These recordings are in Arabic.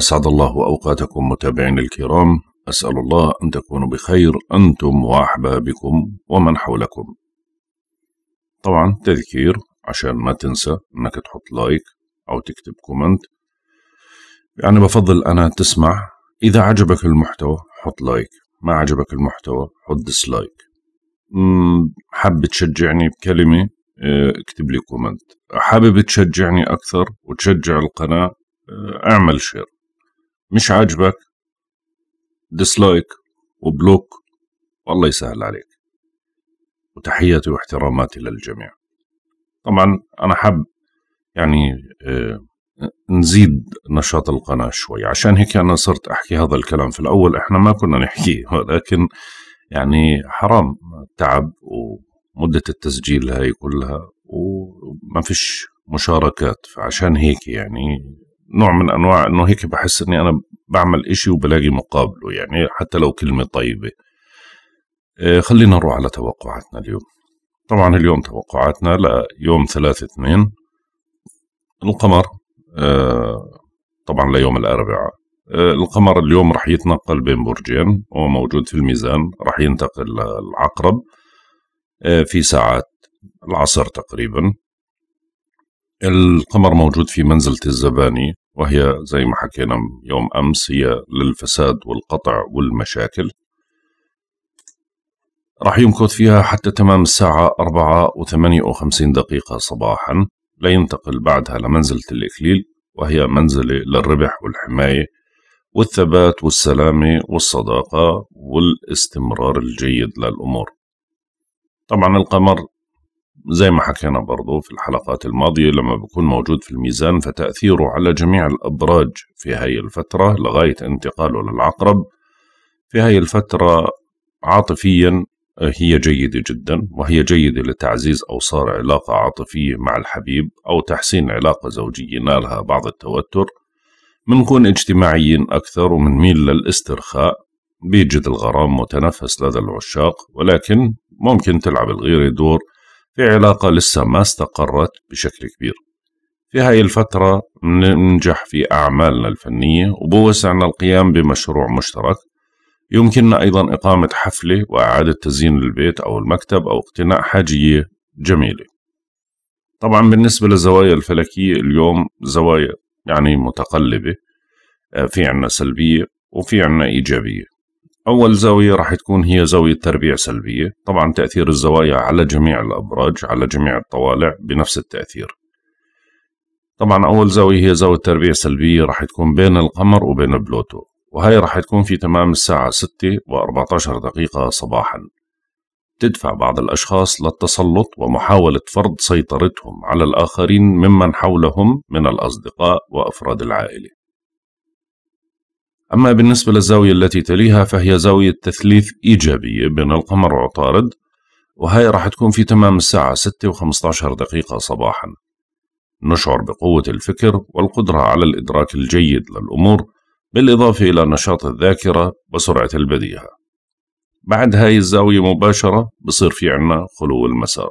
أسعد الله أوقاتكم متابعين الكرام أسأل الله أن تكونوا بخير أنتم وأحبابكم ومن حولكم طبعا تذكير عشان ما تنسى أنك تحط لايك أو تكتب كومنت يعني بفضل أنا تسمع إذا عجبك المحتوى حط لايك ما عجبك المحتوى حط ديسلايك حاب تشجعني بكلمة آه، اكتب لي كومنت حابب تشجعني أكثر وتشجع القناة آه، اعمل شير مش عاجبك ديسلايك وبلوك والله يسهل عليك وتحياتي واحتراماتي للجميع طبعا أنا حاب يعني آه نزيد نشاط القناة شوي عشان هيك أنا صرت أحكي هذا الكلام في الأول إحنا ما كنا نحكيه ولكن يعني حرام تعب ومدة التسجيل هاي كلها وما فيش مشاركات فعشان هيك يعني نوع من انواع انه هيك بحس اني انا بعمل اشي وبلاقي مقابله يعني حتى لو كلمه طيبه آه، خلينا نروح على توقعاتنا اليوم طبعا اليوم توقعاتنا ليوم ثلاثة اثنين القمر آه، طبعا ليوم الأربعاء آه، القمر اليوم رح يتنقل بين برجين هو موجود في الميزان رح ينتقل للعقرب في ساعات العصر تقريبا القمر موجود في منزلة الزباني وهي زي ما حكينا يوم أمس هي للفساد والقطع والمشاكل راح يمكث فيها حتى تمام الساعة أربعة وثمانية وخمسين دقيقة صباحا لينتقل بعدها لمنزلة الإكليل وهي منزلة للربح والحماية والثبات والسلامة والصداقة والاستمرار الجيد للأمور طبعا القمر زي ما حكينا برضو في الحلقات الماضية لما بيكون موجود في الميزان فتأثيره على جميع الأبراج في هاي الفترة لغاية انتقاله للعقرب في هاي الفترة عاطفيا هي جيدة جدا وهي جيدة لتعزيز أوصار علاقة عاطفية مع الحبيب أو تحسين علاقة زوجية نالها بعض التوتر منكون اجتماعيين أكثر ومنميل للاسترخاء بيجد الغرام متنفس لدى العشاق ولكن ممكن تلعب الغيرة دور في علاقة لسه ما استقرت بشكل كبير في هاي الفترة ننجح في أعمالنا الفنية وبوسعنا القيام بمشروع مشترك يمكننا أيضا إقامة حفلة وإعادة تزيين البيت أو المكتب أو اقتناء حاجية جميلة طبعا بالنسبة للزوايا الفلكية اليوم زوايا يعني متقلبة آه، في عنا سلبية وفي عنا إيجابية أول زاوية راح تكون هي زاوية تربيع سلبية طبعا تأثير الزوايا على جميع الأبراج على جميع الطوالع بنفس التأثير طبعا أول زاوية هي زاوية تربيع سلبية راح تكون بين القمر وبين بلوتو وهي راح تكون في تمام الساعة 6 و14 دقيقة صباحا تدفع بعض الأشخاص للتسلط ومحاولة فرض سيطرتهم على الآخرين ممن حولهم من الأصدقاء وأفراد العائلة أما بالنسبة للزاوية التي تليها فهي زاوية تثليث إيجابية بين القمر وعطارد وهي راح تكون في تمام الساعة 6 و 15 دقيقة صباحا نشعر بقوة الفكر والقدرة على الإدراك الجيد للأمور بالإضافة إلى نشاط الذاكرة وسرعة البديهة بعد هاي الزاوية مباشرة بصير في عنا خلو المسار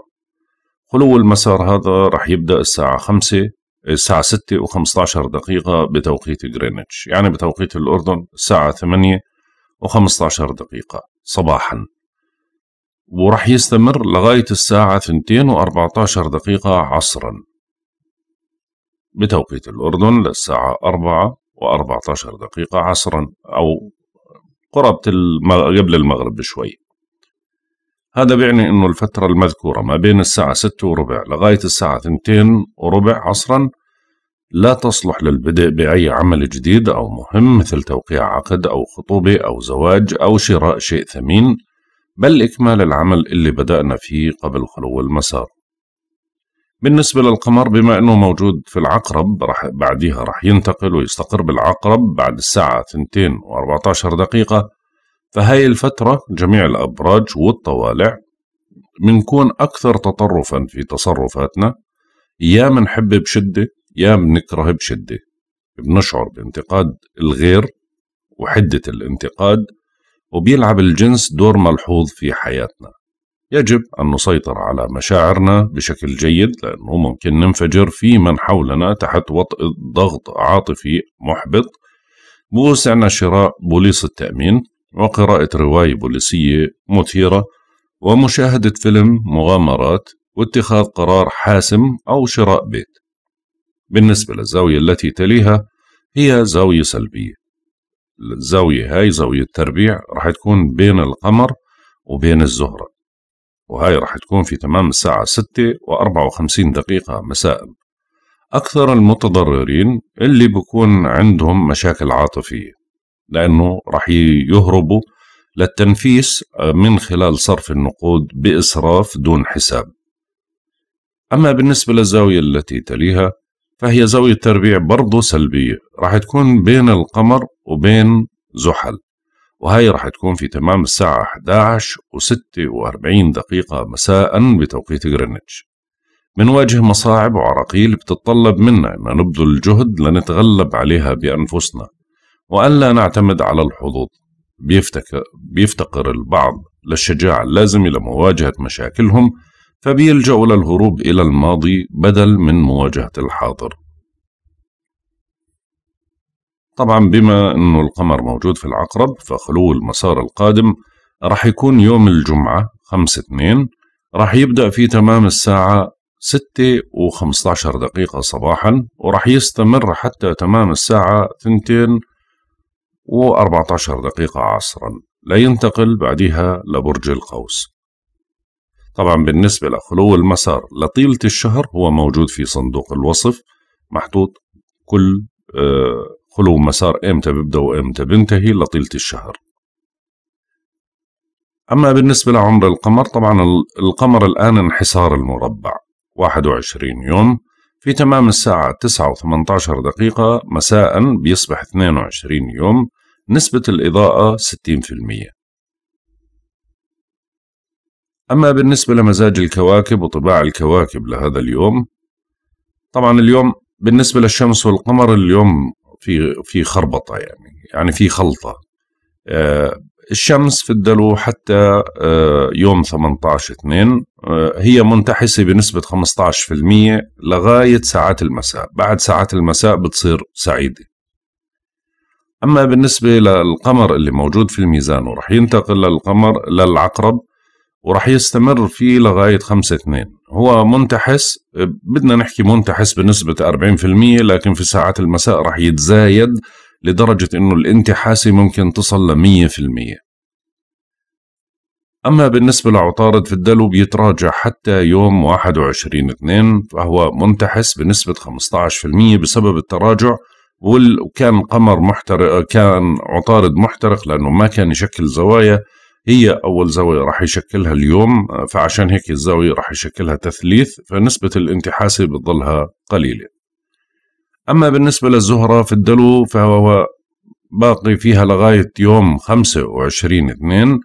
خلو المسار هذا راح يبدأ الساعة 5 الساعة 6 و15 دقيقة بتوقيت جرينتش يعني بتوقيت الأردن الساعة 8 و15 دقيقة صباحا ورح يستمر لغاية الساعة 2 و14 دقيقة عصرا بتوقيت الأردن للساعة 4 و14 دقيقة عصرا أو قرابة قبل المغرب بشوي هذا بيعني أنه الفترة المذكورة ما بين الساعة ستة وربع لغاية الساعة ثنتين وربع عصرا لا تصلح للبدء بأي عمل جديد أو مهم مثل توقيع عقد أو خطوبة أو زواج أو شراء شيء ثمين بل إكمال العمل اللي بدأنا فيه قبل خلو المسار بالنسبة للقمر بما أنه موجود في العقرب رح بعديها رح ينتقل ويستقر بالعقرب بعد الساعة ثنتين وأربعتاشر دقيقة فهاي الفترة جميع الأبراج والطوالع بنكون أكثر تطرفا في تصرفاتنا يا منحب بشدة يا منكره بشدة بنشعر بانتقاد الغير وحدة الانتقاد وبيلعب الجنس دور ملحوظ في حياتنا يجب أن نسيطر على مشاعرنا بشكل جيد لأنه ممكن ننفجر في من حولنا تحت وطئ ضغط عاطفي محبط بوسعنا شراء بوليص التأمين وقراءة رواية بوليسية مثيرة ومشاهدة فيلم مغامرات واتخاذ قرار حاسم أو شراء بيت بالنسبة للزاوية التي تليها هي زاوية سلبية الزاوية هاي زاوية تربيع راح تكون بين القمر وبين الزهرة وهاي راح تكون في تمام الساعة ستة وأربعة وخمسين دقيقة مساء أكثر المتضررين اللي بكون عندهم مشاكل عاطفية لأنه راح يهربوا للتنفيس آه، من خلال صرف النقود بإسراف دون حساب أما بالنسبة للزاوية التي تليها فهي زاوية تربيع برضو سلبية راح تكون بين القمر وبين زحل وهي راح تكون في تمام الساعة 11 و 46 دقيقة مساء بتوقيت غرينتش بنواجه مصاعب وعراقيل بتتطلب منا أن نبذل جهد لنتغلب عليها بأنفسنا وألا نعتمد على الحظوظ بيفتكر, بيفتقر البعض للشجاعة اللازمة لمواجهة مشاكلهم فبيلجأوا للهروب إلى الماضي بدل من مواجهة الحاضر طبعا بما أنه القمر موجود في العقرب فخلو المسار القادم راح يكون يوم الجمعة 5 2 راح يبدأ في تمام الساعة 6 و15 دقيقة صباحا وراح يستمر حتى تمام الساعة 2 و14 دقيقة عصرا لا ينتقل بعدها لبرج القوس طبعا بالنسبة لخلو المسار لطيلة الشهر هو موجود في صندوق الوصف محطوط كل آه، خلو مسار امتى بيبدأ وامتى بينتهي لطيلة الشهر أما بالنسبة لعمر القمر طبعا القمر الآن انحسار المربع 21 يوم في تمام الساعة 9 و18 دقيقة مساء بيصبح 22 يوم نسبة الإضاءة 60% أما بالنسبة لمزاج الكواكب وطباع الكواكب لهذا اليوم طبعا اليوم بالنسبة للشمس والقمر اليوم في في خربطة يعني يعني في خلطة آه، الشمس في الدلو حتى آه، يوم 18 2 آه، هي منتحسة بنسبة 15% لغاية ساعات المساء بعد ساعات المساء بتصير سعيدة أما بالنسبة للقمر اللي موجود في الميزان ورح ينتقل للقمر للعقرب ورح يستمر فيه لغاية خمسة اثنين هو منتحس بدنا نحكي منتحس بنسبة 40% لكن في ساعات المساء رح يتزايد لدرجة أنه الانتحاسي ممكن تصل لمية في المية أما بالنسبة لعطارد في الدلو بيتراجع حتى يوم 21 2 فهو منتحس بنسبة 15% بسبب التراجع وكان قمر محترق كان عطارد محترق لانه ما كان يشكل زوايا هي اول زاويه راح يشكلها اليوم فعشان هيك الزاويه راح يشكلها تثليث فنسبه الانتحاسه بتضلها قليله اما بالنسبه للزهره في الدلو فهو باقي فيها لغايه يوم 25 2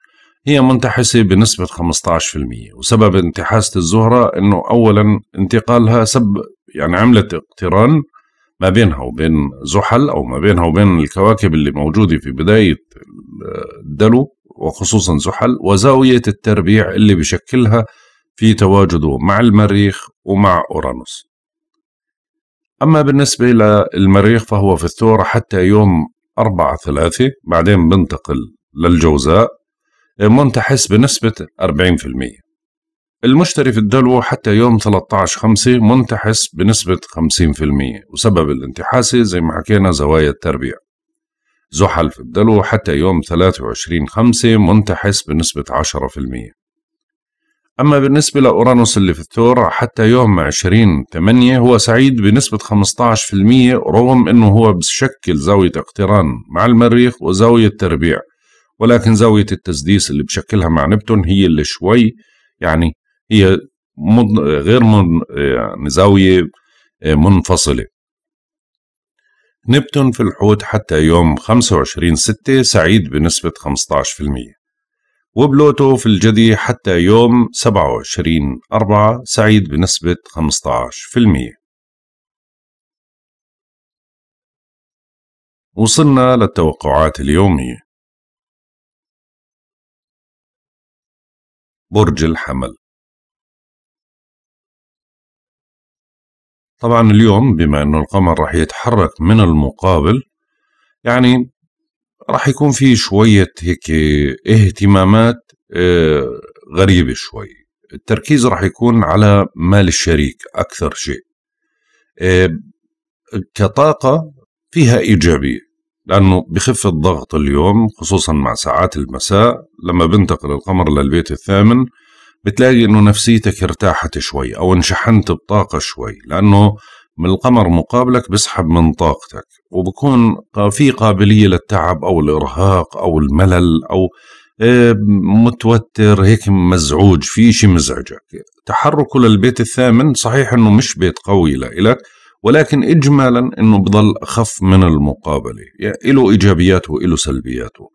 هي منتحسة بنسبة 15% وسبب انتحاسة الزهرة انه اولا انتقالها سب يعني عملت اقتران ما بينها وبين زحل او ما بينها وبين الكواكب اللي موجوده في بدايه الدلو وخصوصا زحل وزاويه التربيع اللي بشكلها في تواجده مع المريخ ومع اورانوس. اما بالنسبه للمريخ فهو في الثوره حتى يوم 4 3 بعدين بنتقل للجوزاء منتحس بنسبه 40%. المشتري في الدلو حتى يوم 13/5 منتحس بنسبة 50% وسبب الانتحاسة زي ما حكينا زوايا التربيع زحل في الدلو حتى يوم 23/5 منتحس بنسبة 10% أما بالنسبة لأورانوس اللي في الثور حتى يوم 20 8 هو سعيد بنسبة 15% رغم أنه هو بشكل زاوية اقتران مع المريخ وزاوية تربيع ولكن زاوية التسديس اللي بشكلها مع نبتون هي اللي شوي يعني هي غير من... يعني زاوية آه، منفصلة نبتون في الحوت حتى يوم 25 6 سعيد بنسبة 15% وبلوتو في الجدي حتى يوم 27 4 سعيد بنسبة 15% وصلنا للتوقعات اليومية برج الحمل طبعا اليوم بما أنه القمر راح يتحرك من المقابل يعني راح يكون في شوية هيك اهتمامات آه، غريبة شوي التركيز راح يكون على مال الشريك أكثر شيء آه، كطاقة فيها إيجابية لأنه بخف الضغط اليوم خصوصا مع ساعات المساء لما بنتقل القمر للبيت الثامن بتلاقي انه نفسيتك ارتاحت شوي او انشحنت بطاقة شوي لانه من القمر مقابلك بسحب من طاقتك وبكون في قابلية للتعب او الارهاق او الملل او آه، متوتر هيك مزعوج في شيء مزعجك تحركه للبيت الثامن صحيح انه مش بيت قوي لإلك ولكن اجمالا انه بضل اخف من المقابله يعني له ايجابياته وله سلبياته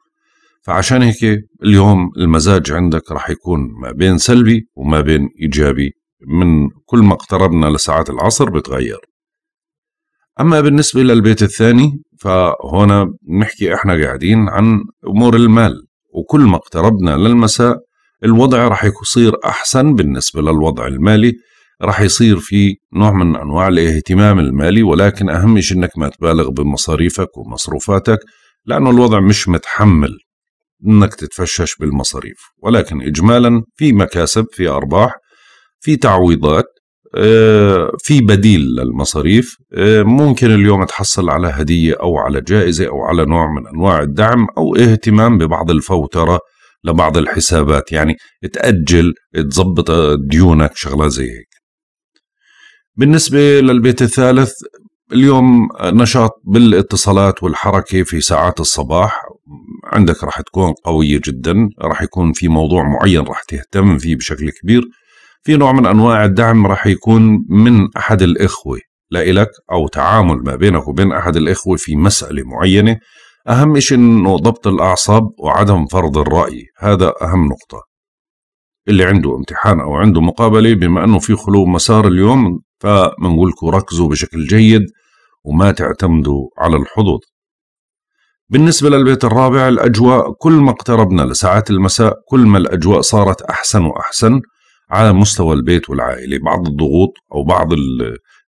فعشان هيك اليوم المزاج عندك راح يكون ما بين سلبي وما بين إيجابي من كل ما اقتربنا لساعات العصر بتغير أما بالنسبة للبيت الثاني فهنا نحكي إحنا قاعدين عن أمور المال وكل ما اقتربنا للمساء الوضع راح يصير أحسن بالنسبة للوضع المالي راح يصير في نوع من أنواع الاهتمام المالي ولكن أهم شيء أنك ما تبالغ بمصاريفك ومصروفاتك لأنه الوضع مش متحمل أنك تتفشش بالمصاريف ولكن إجمالا في مكاسب في أرباح في تعويضات آه، في بديل للمصاريف آه، ممكن اليوم تحصل على هدية أو على جائزة أو على نوع من أنواع الدعم أو اهتمام ببعض الفوترة لبعض الحسابات يعني تأجل تظبط ديونك شغلة زي هيك بالنسبة للبيت الثالث اليوم نشاط بالاتصالات والحركة في ساعات الصباح عندك راح تكون قوية جدا راح يكون في موضوع معين راح تهتم فيه بشكل كبير في نوع من أنواع الدعم راح يكون من أحد الإخوة لا إلك أو تعامل ما بينك وبين أحد الإخوة في مسألة معينة أهم شيء أنه ضبط الأعصاب وعدم فرض الرأي هذا أهم نقطة اللي عنده امتحان أو عنده مقابلة بما أنه في خلو مسار اليوم فبنقول لكم ركزوا بشكل جيد وما تعتمدوا على الحظوظ بالنسبة للبيت الرابع الأجواء كل ما اقتربنا لساعات المساء كل ما الأجواء صارت أحسن وأحسن على مستوى البيت والعائلة بعض الضغوط أو بعض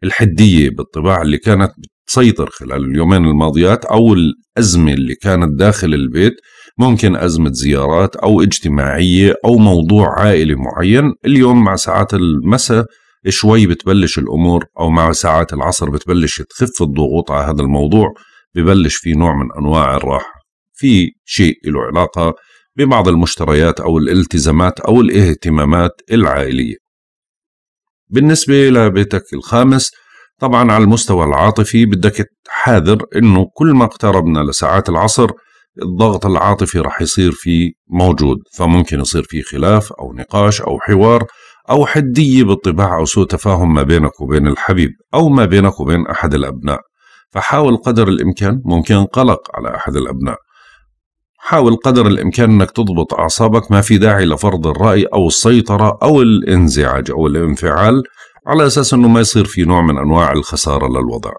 الحدية بالطباع اللي كانت بتسيطر خلال اليومين الماضيات أو الأزمة اللي كانت داخل البيت ممكن أزمة زيارات أو اجتماعية أو موضوع عائلي معين اليوم مع ساعات المساء شوي بتبلش الأمور أو مع ساعات العصر بتبلش تخف الضغوط على هذا الموضوع ببلش في نوع من أنواع الراحة في شيء له علاقة ببعض المشتريات أو الالتزامات أو الاهتمامات العائلية بالنسبة لبيتك الخامس طبعا على المستوى العاطفي بدك تحاذر انه كل ما اقتربنا لساعات العصر الضغط العاطفي رح يصير فيه موجود فممكن يصير فيه خلاف او نقاش او حوار او حدية بالطباع او سوء تفاهم ما بينك وبين الحبيب او ما بينك وبين احد الابناء فحاول قدر الإمكان ممكن قلق على أحد الأبناء حاول قدر الإمكان أنك تضبط أعصابك ما في داعي لفرض الرأي أو السيطرة أو الانزعاج أو الانفعال على أساس أنه ما يصير في نوع من أنواع الخسارة للوضع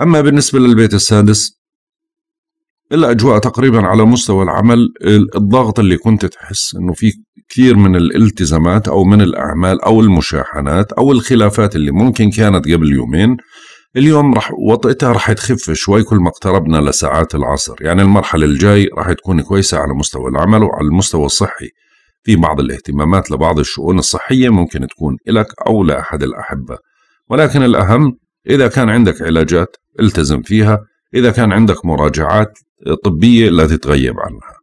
أما بالنسبة للبيت السادس الأجواء تقريبا على مستوى العمل الضغط اللي كنت تحس أنه في كثير من الالتزامات أو من الأعمال أو المشاحنات أو الخلافات اللي ممكن كانت قبل يومين اليوم راح وطئتها راح تخف شوي كل ما اقتربنا لساعات العصر يعني المرحلة الجاي راح تكون كويسة على مستوى العمل وعلى المستوى الصحي في بعض الاهتمامات لبعض الشؤون الصحية ممكن تكون لك أو لأحد الأحبة ولكن الأهم إذا كان عندك علاجات التزم فيها إذا كان عندك مراجعات طبية لا تتغيب عنها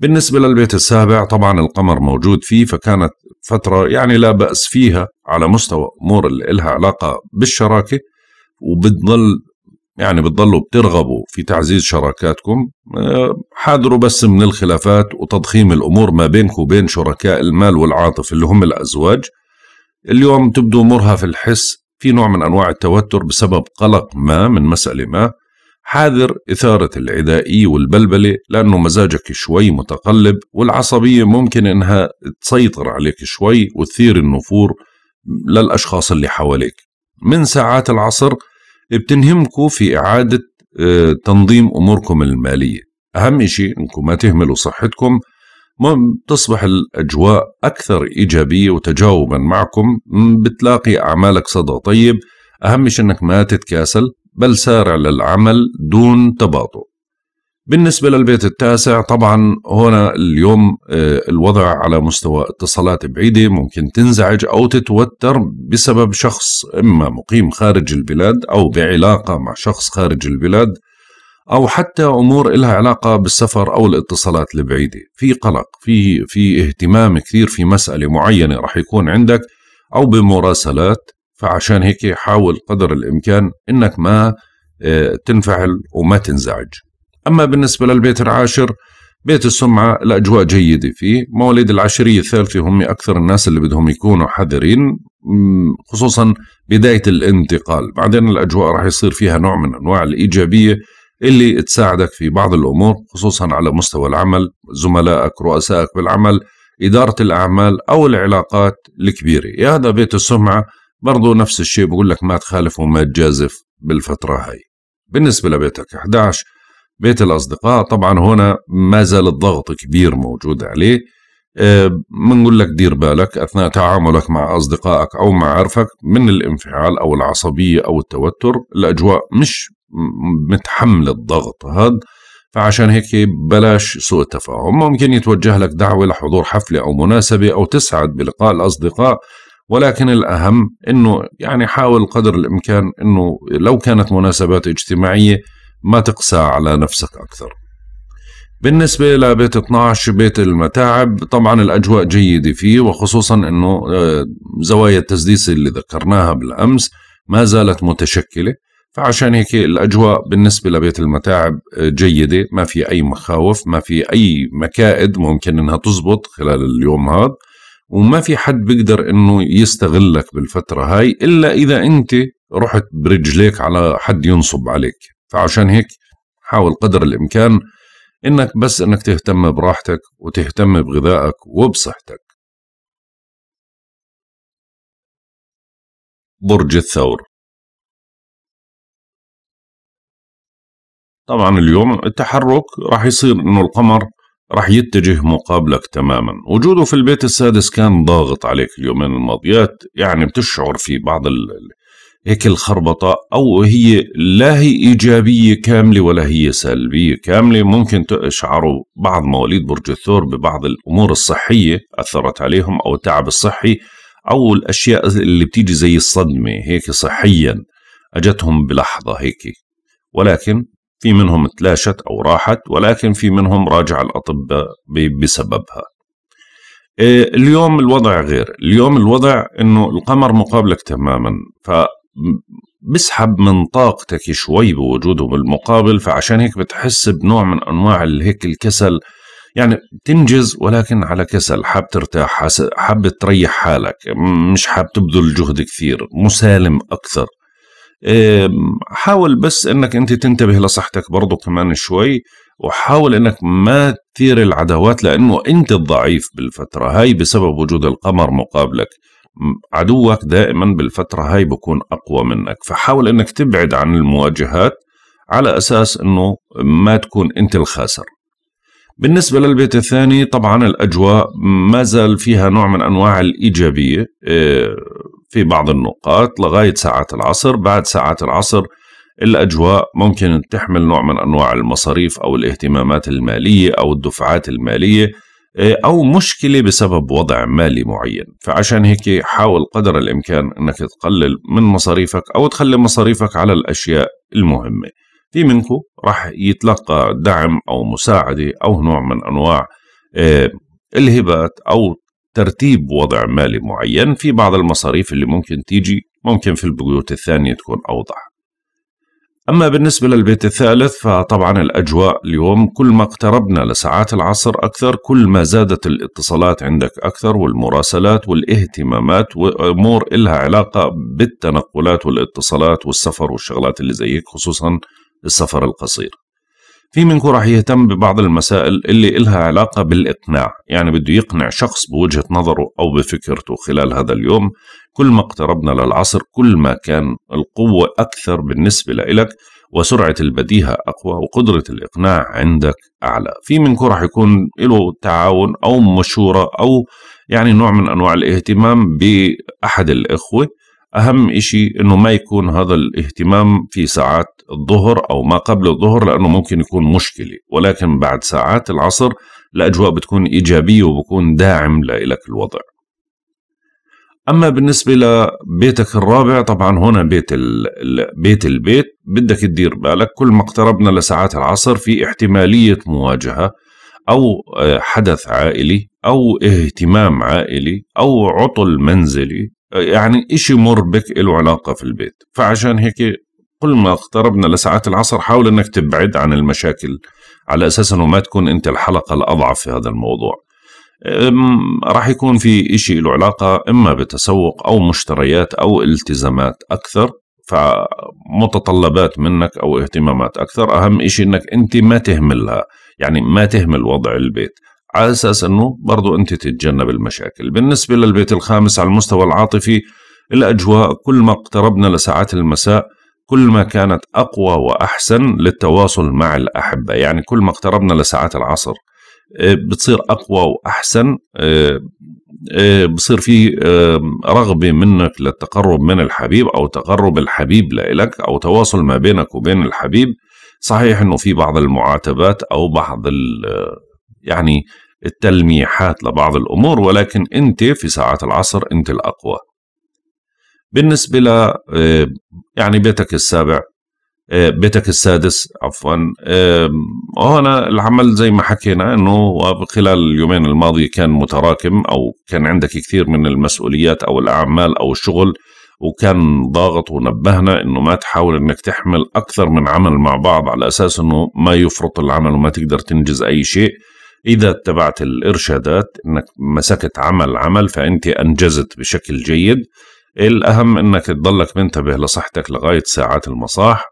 بالنسبة للبيت السابع طبعا القمر موجود فيه فكانت فترة يعني لا بأس فيها على مستوى أمور اللي إلها علاقة بالشراكة وبتضل يعني بتضلوا بترغبوا في تعزيز شراكاتكم آه، حاذروا بس من الخلافات وتضخيم الأمور ما بينكم وبين شركاء المال والعاطفة اللي هم الأزواج اليوم تبدو مرها في الحس في نوع من أنواع التوتر بسبب قلق ما من مسألة ما حاذر إثارة العدائية والبلبلة لأنه مزاجك شوي متقلب والعصبية ممكن إنها تسيطر عليك شوي وتثير النفور للأشخاص اللي حواليك من ساعات العصر بتنهمكم في إعادة آه، تنظيم أموركم المالية أهم شيء أنكم ما تهملوا صحتكم تصبح الأجواء أكثر إيجابية وتجاوبا معكم بتلاقي أعمالك صدى طيب أهم شيء أنك ما تتكاسل بل سارع للعمل دون تباطؤ بالنسبة للبيت التاسع طبعا هنا اليوم آه، الوضع على مستوى اتصالات بعيدة ممكن تنزعج أو تتوتر بسبب شخص إما مقيم خارج البلاد أو بعلاقة مع شخص خارج البلاد أو حتى أمور إلها علاقة بالسفر أو الاتصالات البعيدة في قلق في, في اهتمام كثير في مسألة معينة رح يكون عندك أو بمراسلات فعشان هيك حاول قدر الإمكان أنك ما آه، تنفعل وما تنزعج أما بالنسبة للبيت العاشر بيت السمعة الأجواء جيدة فيه مواليد العشرية الثالثة هم أكثر الناس اللي بدهم يكونوا حذرين خصوصا بداية الانتقال بعدين الأجواء راح يصير فيها نوع من أنواع الإيجابية اللي تساعدك في بعض الأمور خصوصا على مستوى العمل زملائك رؤسائك بالعمل إدارة الأعمال أو العلاقات الكبيرة يا هذا بيت السمعة برضو نفس الشيء بقول لك ما تخالف وما تجازف بالفترة هاي بالنسبة لبيتك 11 بيت الأصدقاء طبعا هنا ما زال الضغط كبير موجود عليه بنقول آه، لك دير بالك أثناء تعاملك مع أصدقائك أو معارفك من الانفعال أو العصبية أو التوتر الأجواء مش متحملة الضغط هذا فعشان هيك بلاش سوء تفاهم ممكن يتوجه لك دعوة لحضور حفلة أو مناسبة أو تسعد بلقاء الأصدقاء ولكن الأهم أنه يعني حاول قدر الإمكان أنه لو كانت مناسبات اجتماعية ما تقسى على نفسك أكثر بالنسبة لبيت 12 بيت المتاعب طبعا الأجواء جيدة فيه وخصوصا أنه آه، زوايا التسديس اللي ذكرناها بالأمس ما زالت متشكلة فعشان هيك الأجواء بالنسبة لبيت المتاعب آه، جيدة ما في أي مخاوف ما في أي مكائد ممكن أنها تزبط خلال اليوم هذا وما في حد بيقدر أنه يستغلك بالفترة هاي إلا إذا أنت رحت برجليك على حد ينصب عليك فعشان هيك حاول قدر الإمكان إنك بس إنك تهتم براحتك وتهتم بغذائك وبصحتك برج الثور طبعا اليوم التحرك راح يصير انه القمر راح يتجه مقابلك تماما وجوده في البيت السادس كان ضاغط عليك اليومين الماضيات يعني بتشعر في بعض هيك الخربطة أو هي لا هي إيجابية كاملة ولا هي سلبية كاملة ممكن تشعروا بعض مواليد برج الثور ببعض الأمور الصحية أثرت عليهم أو التعب الصحي أو الأشياء اللي بتيجي زي الصدمة هيك صحيا أجتهم بلحظة هيك ولكن في منهم تلاشت أو راحت ولكن في منهم راجع الأطباء بسببها إيه، اليوم الوضع غير اليوم الوضع انه القمر مقابلك تماما ف بسحب من طاقتك شوي بوجوده بالمقابل فعشان هيك بتحس بنوع من انواع هيك الكسل يعني تنجز ولكن على كسل حاب ترتاح حاب تريح حالك مش حاب تبذل جهد كثير مسالم اكثر حاول بس انك انت تنتبه لصحتك برضه كمان شوي وحاول انك ما تثير العداوات لانه انت الضعيف بالفتره هاي بسبب وجود القمر مقابلك عدوك دائما بالفترة هاي بكون أقوى منك فحاول أنك تبعد عن المواجهات على أساس أنه ما تكون أنت الخاسر بالنسبة للبيت الثاني طبعا الأجواء ما زال فيها نوع من أنواع الإيجابية آه، في بعض النقاط لغاية ساعات العصر بعد ساعات العصر الأجواء ممكن تحمل نوع من أنواع المصاريف أو الاهتمامات المالية أو الدفعات المالية آه، أو مشكلة بسبب وضع مالي معين فعشان هيك حاول قدر الإمكان أنك تقلل من مصاريفك أو تخلي مصاريفك على الأشياء المهمة في منكم راح يتلقى دعم أو مساعدة أو نوع من أنواع آه، الهبات أو ترتيب وضع مالي معين في بعض المصاريف اللي ممكن تيجي ممكن في البيوت الثانية تكون أوضح أما بالنسبة للبيت الثالث فطبعا الأجواء اليوم كل ما اقتربنا لساعات العصر أكثر كل ما زادت الاتصالات عندك أكثر والمراسلات والاهتمامات وأمور إلها علاقة بالتنقلات والاتصالات والسفر والشغلات اللي زيك خصوصا السفر القصير في منكم راح يهتم ببعض المسائل اللي إلها علاقة بالإقناع يعني بده يقنع شخص بوجهة نظره أو بفكرته خلال هذا اليوم كل ما اقتربنا للعصر كل ما كان القوة أكثر بالنسبة لإلك وسرعة البديهة أقوى وقدرة الإقناع عندك أعلى في منكم راح يكون له تعاون أو مشورة أو يعني نوع من أنواع الاهتمام بأحد الإخوة أهم إشي أنه ما يكون هذا الاهتمام في ساعات الظهر أو ما قبل الظهر لأنه ممكن يكون مشكلة ولكن بعد ساعات العصر الأجواء بتكون إيجابية وبكون داعم لإلك الوضع أما بالنسبة لبيتك الرابع طبعا هنا بيت بيت البيت بدك تدير بالك كل ما اقتربنا لساعات العصر في احتمالية مواجهة أو آه، حدث عائلي أو اهتمام عائلي أو عطل منزلي يعني إشي مربك له علاقة في البيت فعشان هيك كل ما اقتربنا لساعات العصر حاول أنك تبعد عن المشاكل على أساس أنه ما تكون أنت الحلقة الأضعف في هذا الموضوع راح يكون في إشي له علاقة إما بتسوق أو مشتريات أو التزامات أكثر فمتطلبات منك أو اهتمامات أكثر أهم إشي أنك أنت ما تهملها يعني ما تهمل وضع البيت على أساس أنه برضو أنت تتجنب المشاكل بالنسبة للبيت الخامس على المستوى العاطفي الأجواء كل ما اقتربنا لساعات المساء كل ما كانت أقوى وأحسن للتواصل مع الأحبة يعني كل ما اقتربنا لساعات العصر آه، بتصير أقوى وأحسن آه، آه، بصير في رغبة منك للتقرب من الحبيب أو تقرب الحبيب لإلك أو تواصل ما بينك وبين الحبيب صحيح أنه في بعض المعاتبات أو بعض يعني التلميحات لبعض الأمور ولكن أنت في ساعات العصر أنت الأقوى بالنسبة ل آه، يعني بيتك السابع آه، بيتك السادس عفوا وهنا العمل زي ما حكينا انه خلال اليومين الماضي كان متراكم او كان عندك كثير من المسؤوليات او الاعمال او الشغل وكان ضاغط ونبهنا انه ما تحاول انك تحمل اكثر من عمل مع بعض على اساس انه ما يفرط العمل وما تقدر تنجز اي شيء إذا اتبعت الإرشادات أنك مسكت عمل عمل فأنت أنجزت بشكل جيد الأهم أنك تضلك منتبه لصحتك لغاية ساعات المصاح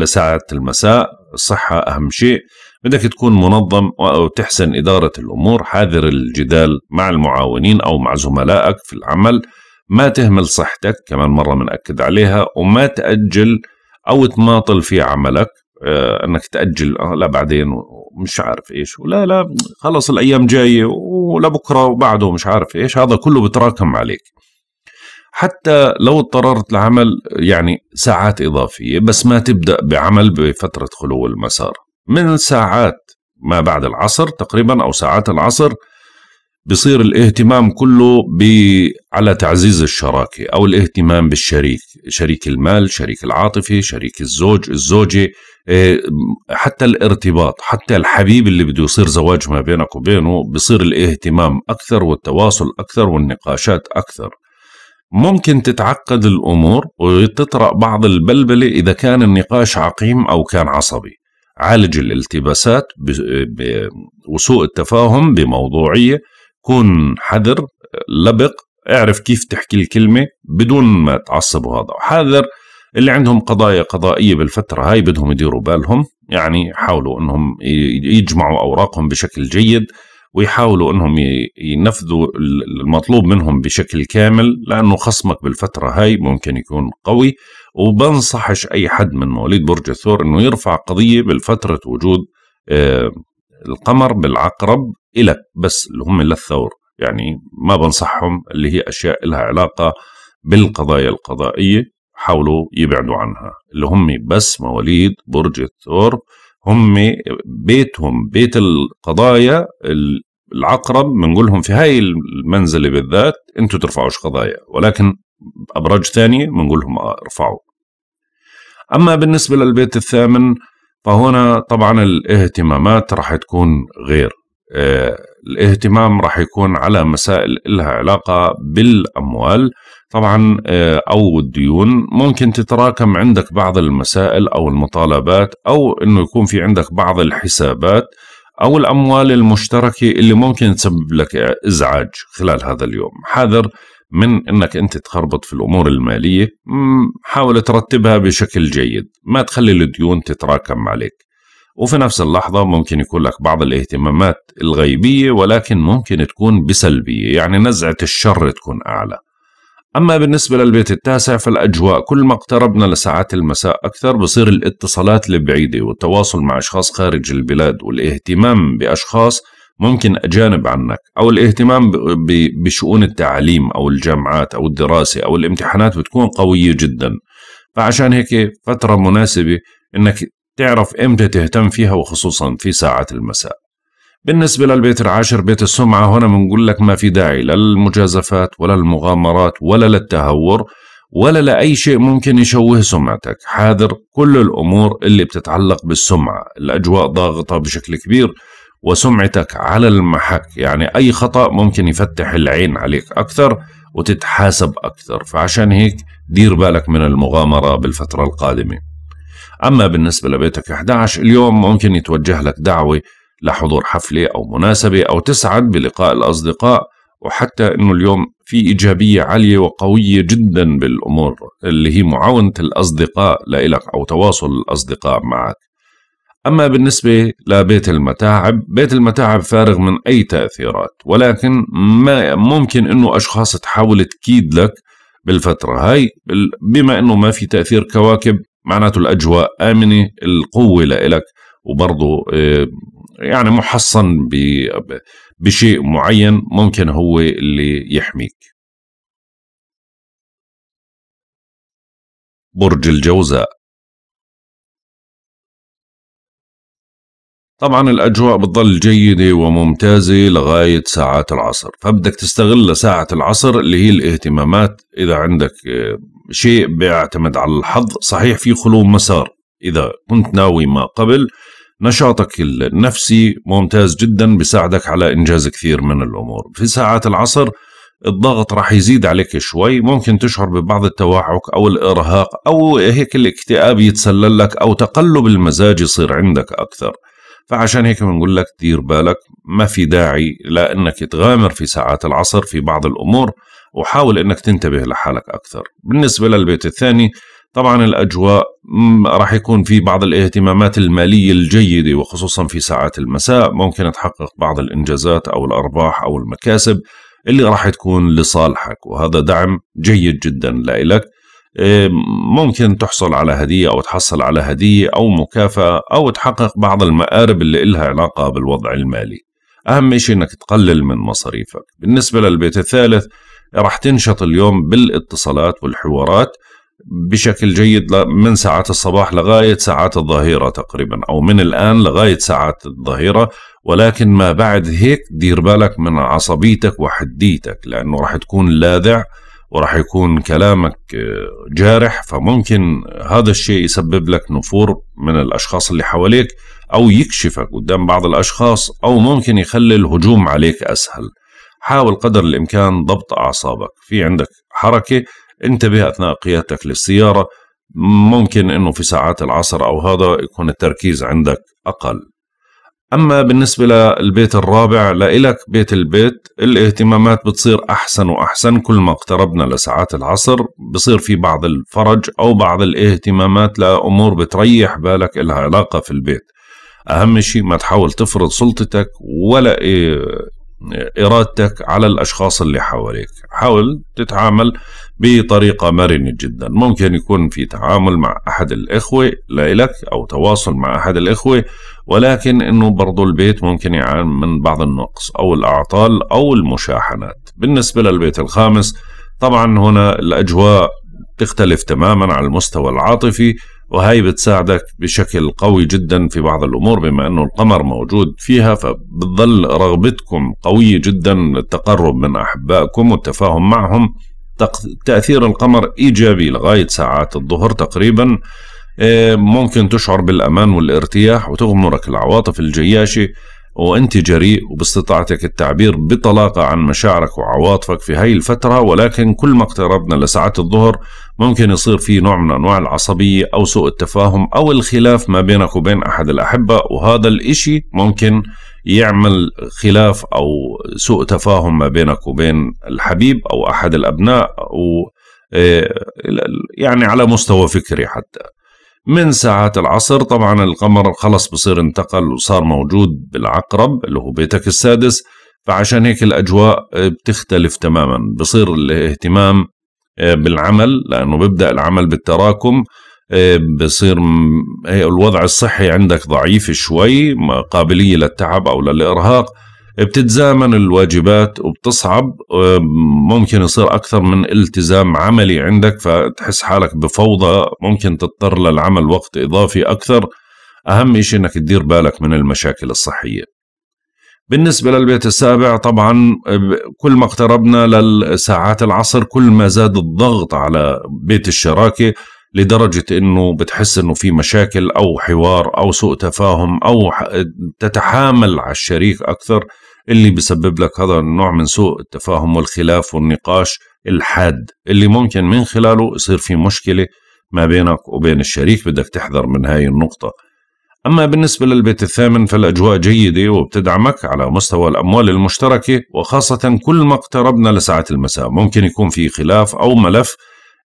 لساعات المساء الصحة أهم شيء بدك تكون منظم أو تحسن إدارة الأمور حاذر الجدال مع المعاونين أو مع زملائك في العمل ما تهمل صحتك كمان مرة بنأكد عليها وما تأجل أو تماطل في عملك آه، انك تاجل آه، لا بعدين ومش عارف ايش ولا لا خلص الايام جايه بكره وبعده مش عارف ايش هذا كله بتراكم عليك حتى لو اضطررت لعمل يعني ساعات اضافيه بس ما تبدا بعمل بفتره خلو المسار من ساعات ما بعد العصر تقريبا او ساعات العصر بصير الاهتمام كله ب... على تعزيز الشراكة أو الاهتمام بالشريك شريك المال شريك العاطفة شريك الزوج الزوجة إيه، حتى الارتباط حتى الحبيب اللي بده يصير زواج ما بينك وبينه بصير الاهتمام أكثر والتواصل أكثر والنقاشات أكثر ممكن تتعقد الأمور وتطرأ بعض البلبلة إذا كان النقاش عقيم أو كان عصبي عالج الالتباسات وسوء التفاهم بموضوعية كن حذر لبق اعرف كيف تحكي الكلمة بدون ما تعصب وهذا حذر اللي عندهم قضايا قضائيه بالفتره هاي بدهم يديروا بالهم يعني يحاولوا انهم يجمعوا اوراقهم بشكل جيد ويحاولوا انهم ينفذوا المطلوب منهم بشكل كامل لانه خصمك بالفتره هاي ممكن يكون قوي وبنصحش اي حد من مواليد برج الثور انه يرفع قضيه بالفتره وجود آه، القمر بالعقرب إلك بس اللي هم للثور يعني ما بنصحهم اللي هي أشياء لها علاقة بالقضايا القضائية حاولوا يبعدوا عنها اللي هم بس مواليد برج الثور هم بيتهم بيت القضايا العقرب منقولهم في هاي المنزلة بالذات انتوا ترفعوش قضايا ولكن أبراج ثانية منقولهم ارفعوا أما بالنسبة للبيت الثامن فهنا طبعا الاهتمامات راح تكون غير آه، الاهتمام راح يكون على مسائل لها علاقة بالأموال طبعا آه، او الديون ممكن تتراكم عندك بعض المسائل او المطالبات او انه يكون في عندك بعض الحسابات او الاموال المشتركه اللي ممكن تسبب لك ازعاج خلال هذا اليوم حاذر من انك انت تخربط في الامور الماليه حاول ترتبها بشكل جيد ما تخلي الديون تتراكم عليك وفي نفس اللحظة ممكن يكون لك بعض الاهتمامات الغيبية ولكن ممكن تكون بسلبية يعني نزعة الشر تكون أعلى أما بالنسبة للبيت التاسع فالأجواء كل ما اقتربنا لساعات المساء أكثر بصير الاتصالات البعيدة والتواصل مع أشخاص خارج البلاد والاهتمام بأشخاص ممكن أجانب عنك أو الاهتمام بشؤون التعليم أو الجامعات أو الدراسة أو الامتحانات بتكون قوية جدا فعشان هيك فترة مناسبة إنك تعرف إمتى تهتم فيها وخصوصا في ساعات المساء بالنسبة للبيت العاشر بيت السمعة هنا بنقول لك ما في داعي للمجازفات ولا المغامرات ولا للتهور ولا لأي شيء ممكن يشوه سمعتك حاذر كل الأمور اللي بتتعلق بالسمعة الأجواء ضاغطة بشكل كبير وسمعتك على المحك يعني أي خطأ ممكن يفتح العين عليك أكثر وتتحاسب أكثر فعشان هيك دير بالك من المغامرة بالفترة القادمة أما بالنسبة لبيتك 11 اليوم ممكن يتوجه لك دعوة لحضور حفلة أو مناسبة أو تسعد بلقاء الأصدقاء وحتى أنه اليوم في إيجابية عالية وقوية جدا بالأمور اللي هي معاونة الأصدقاء لإلك أو تواصل الأصدقاء معك أما بالنسبة لبيت المتاعب بيت المتاعب فارغ من أي تأثيرات ولكن ما ممكن أنه أشخاص تحاول تكيد لك بالفترة هاي بما أنه ما في تأثير كواكب معناته الأجواء آمنة القوة لإلك وبرضه آه، يعني محصن بشيء معين ممكن هو اللي يحميك برج الجوزاء طبعا الأجواء بتظل جيدة وممتازة لغاية ساعات العصر فبدك تستغل ساعة العصر اللي هي الاهتمامات إذا عندك آه، شيء بيعتمد على الحظ صحيح في خلو مسار إذا كنت ناوي ما قبل نشاطك النفسي ممتاز جدا بيساعدك على انجاز كثير من الامور في ساعات العصر الضغط راح يزيد عليك شوي ممكن تشعر ببعض التوعك أو الإرهاق أو هيك الاكتئاب يتسلل لك أو تقلب المزاج يصير عندك أكثر فعشان هيك بنقول لك دير بالك ما في داعي لأنك تغامر في ساعات العصر في بعض الأمور وحاول أنك تنتبه لحالك أكثر بالنسبة للبيت الثاني طبعا الاجواء راح يكون في بعض الاهتمامات الماليه الجيده وخصوصا في ساعات المساء ممكن تحقق بعض الانجازات او الارباح او المكاسب اللي راح تكون لصالحك وهذا دعم جيد جدا لإلك إيه، ممكن تحصل على هدية أو تحصل على هدية أو مكافأة أو تحقق بعض المآرب اللي إلها علاقة بالوضع المالي أهم شيء أنك تقلل من مصاريفك بالنسبة للبيت الثالث راح تنشط اليوم بالاتصالات والحوارات بشكل جيد من ساعات الصباح لغاية ساعات الظهيرة تقريبا أو من الآن لغاية ساعات الظهيرة ولكن ما بعد هيك دير بالك من عصبيتك وحديتك لأنه راح تكون لاذع وراح يكون كلامك آه، جارح فممكن هذا الشيء يسبب لك نفور من الأشخاص اللي حواليك أو يكشفك قدام بعض الأشخاص أو ممكن يخلي الهجوم عليك أسهل حاول قدر الإمكان ضبط أعصابك في عندك حركة انتبه أثناء قيادتك للسيارة ممكن أنه في ساعات العصر أو هذا يكون التركيز عندك أقل أما بالنسبة للبيت الرابع لإلك بيت البيت الاهتمامات بتصير أحسن وأحسن كل ما اقتربنا لساعات العصر بصير في بعض الفرج أو بعض الاهتمامات لأمور بتريح بالك إلها علاقة في البيت أهم شيء ما تحاول تفرض سلطتك ولا إرادتك على الأشخاص اللي حواليك حاول تتعامل بطريقة مرنة جدا ممكن يكون في تعامل مع أحد الإخوة لإلك أو تواصل مع أحد الإخوة ولكن أنه برضو البيت ممكن يعاني من بعض النقص أو الأعطال أو المشاحنات بالنسبة للبيت الخامس طبعا هنا الأجواء تختلف تماما على المستوى العاطفي وهي بتساعدك بشكل قوي جدا في بعض الأمور بما أنه القمر موجود فيها فبتظل رغبتكم قوية جدا للتقرب من أحبائكم والتفاهم معهم تأثير القمر إيجابي لغاية ساعات الظهر تقريبا آه، ممكن تشعر بالأمان والارتياح وتغمرك العواطف الجياشة وأنت جريء وباستطاعتك التعبير بطلاقة عن مشاعرك وعواطفك في هاي الفترة ولكن كل ما اقتربنا لساعات الظهر ممكن يصير في نوع من أنواع العصبية أو سوء التفاهم أو الخلاف ما بينك وبين أحد الأحبة وهذا الإشي ممكن يعمل خلاف أو سوء تفاهم ما بينك وبين الحبيب أو أحد الأبناء أو آه، يعني على مستوى فكري حتى من ساعات العصر طبعا القمر خلص بصير انتقل وصار موجود بالعقرب اللي هو بيتك السادس فعشان هيك الأجواء آه، بتختلف تماما بصير الاهتمام آه، بالعمل لأنه بيبدأ العمل بالتراكم آه، بصير الوضع الصحي عندك ضعيف شوي قابلية للتعب أو للإرهاق بتتزامن الواجبات وبتصعب آه، ممكن يصير أكثر من التزام عملي عندك فتحس حالك بفوضى ممكن تضطر للعمل وقت إضافي أكثر أهم شيء أنك تدير بالك من المشاكل الصحية بالنسبة للبيت السابع طبعا آه، كل ما اقتربنا للساعات العصر كل ما زاد الضغط على بيت الشراكة لدرجة انه بتحس انه في مشاكل او حوار او سوء تفاهم او تتحامل على الشريك اكثر اللي بسبب لك هذا النوع من سوء التفاهم والخلاف والنقاش الحاد اللي ممكن من خلاله يصير في مشكلة ما بينك وبين الشريك بدك تحذر من هاي النقطة أما بالنسبة للبيت الثامن فالأجواء جيدة وبتدعمك على مستوى الأموال المشتركة وخاصة كل ما اقتربنا لساعات المساء ممكن يكون في خلاف أو ملف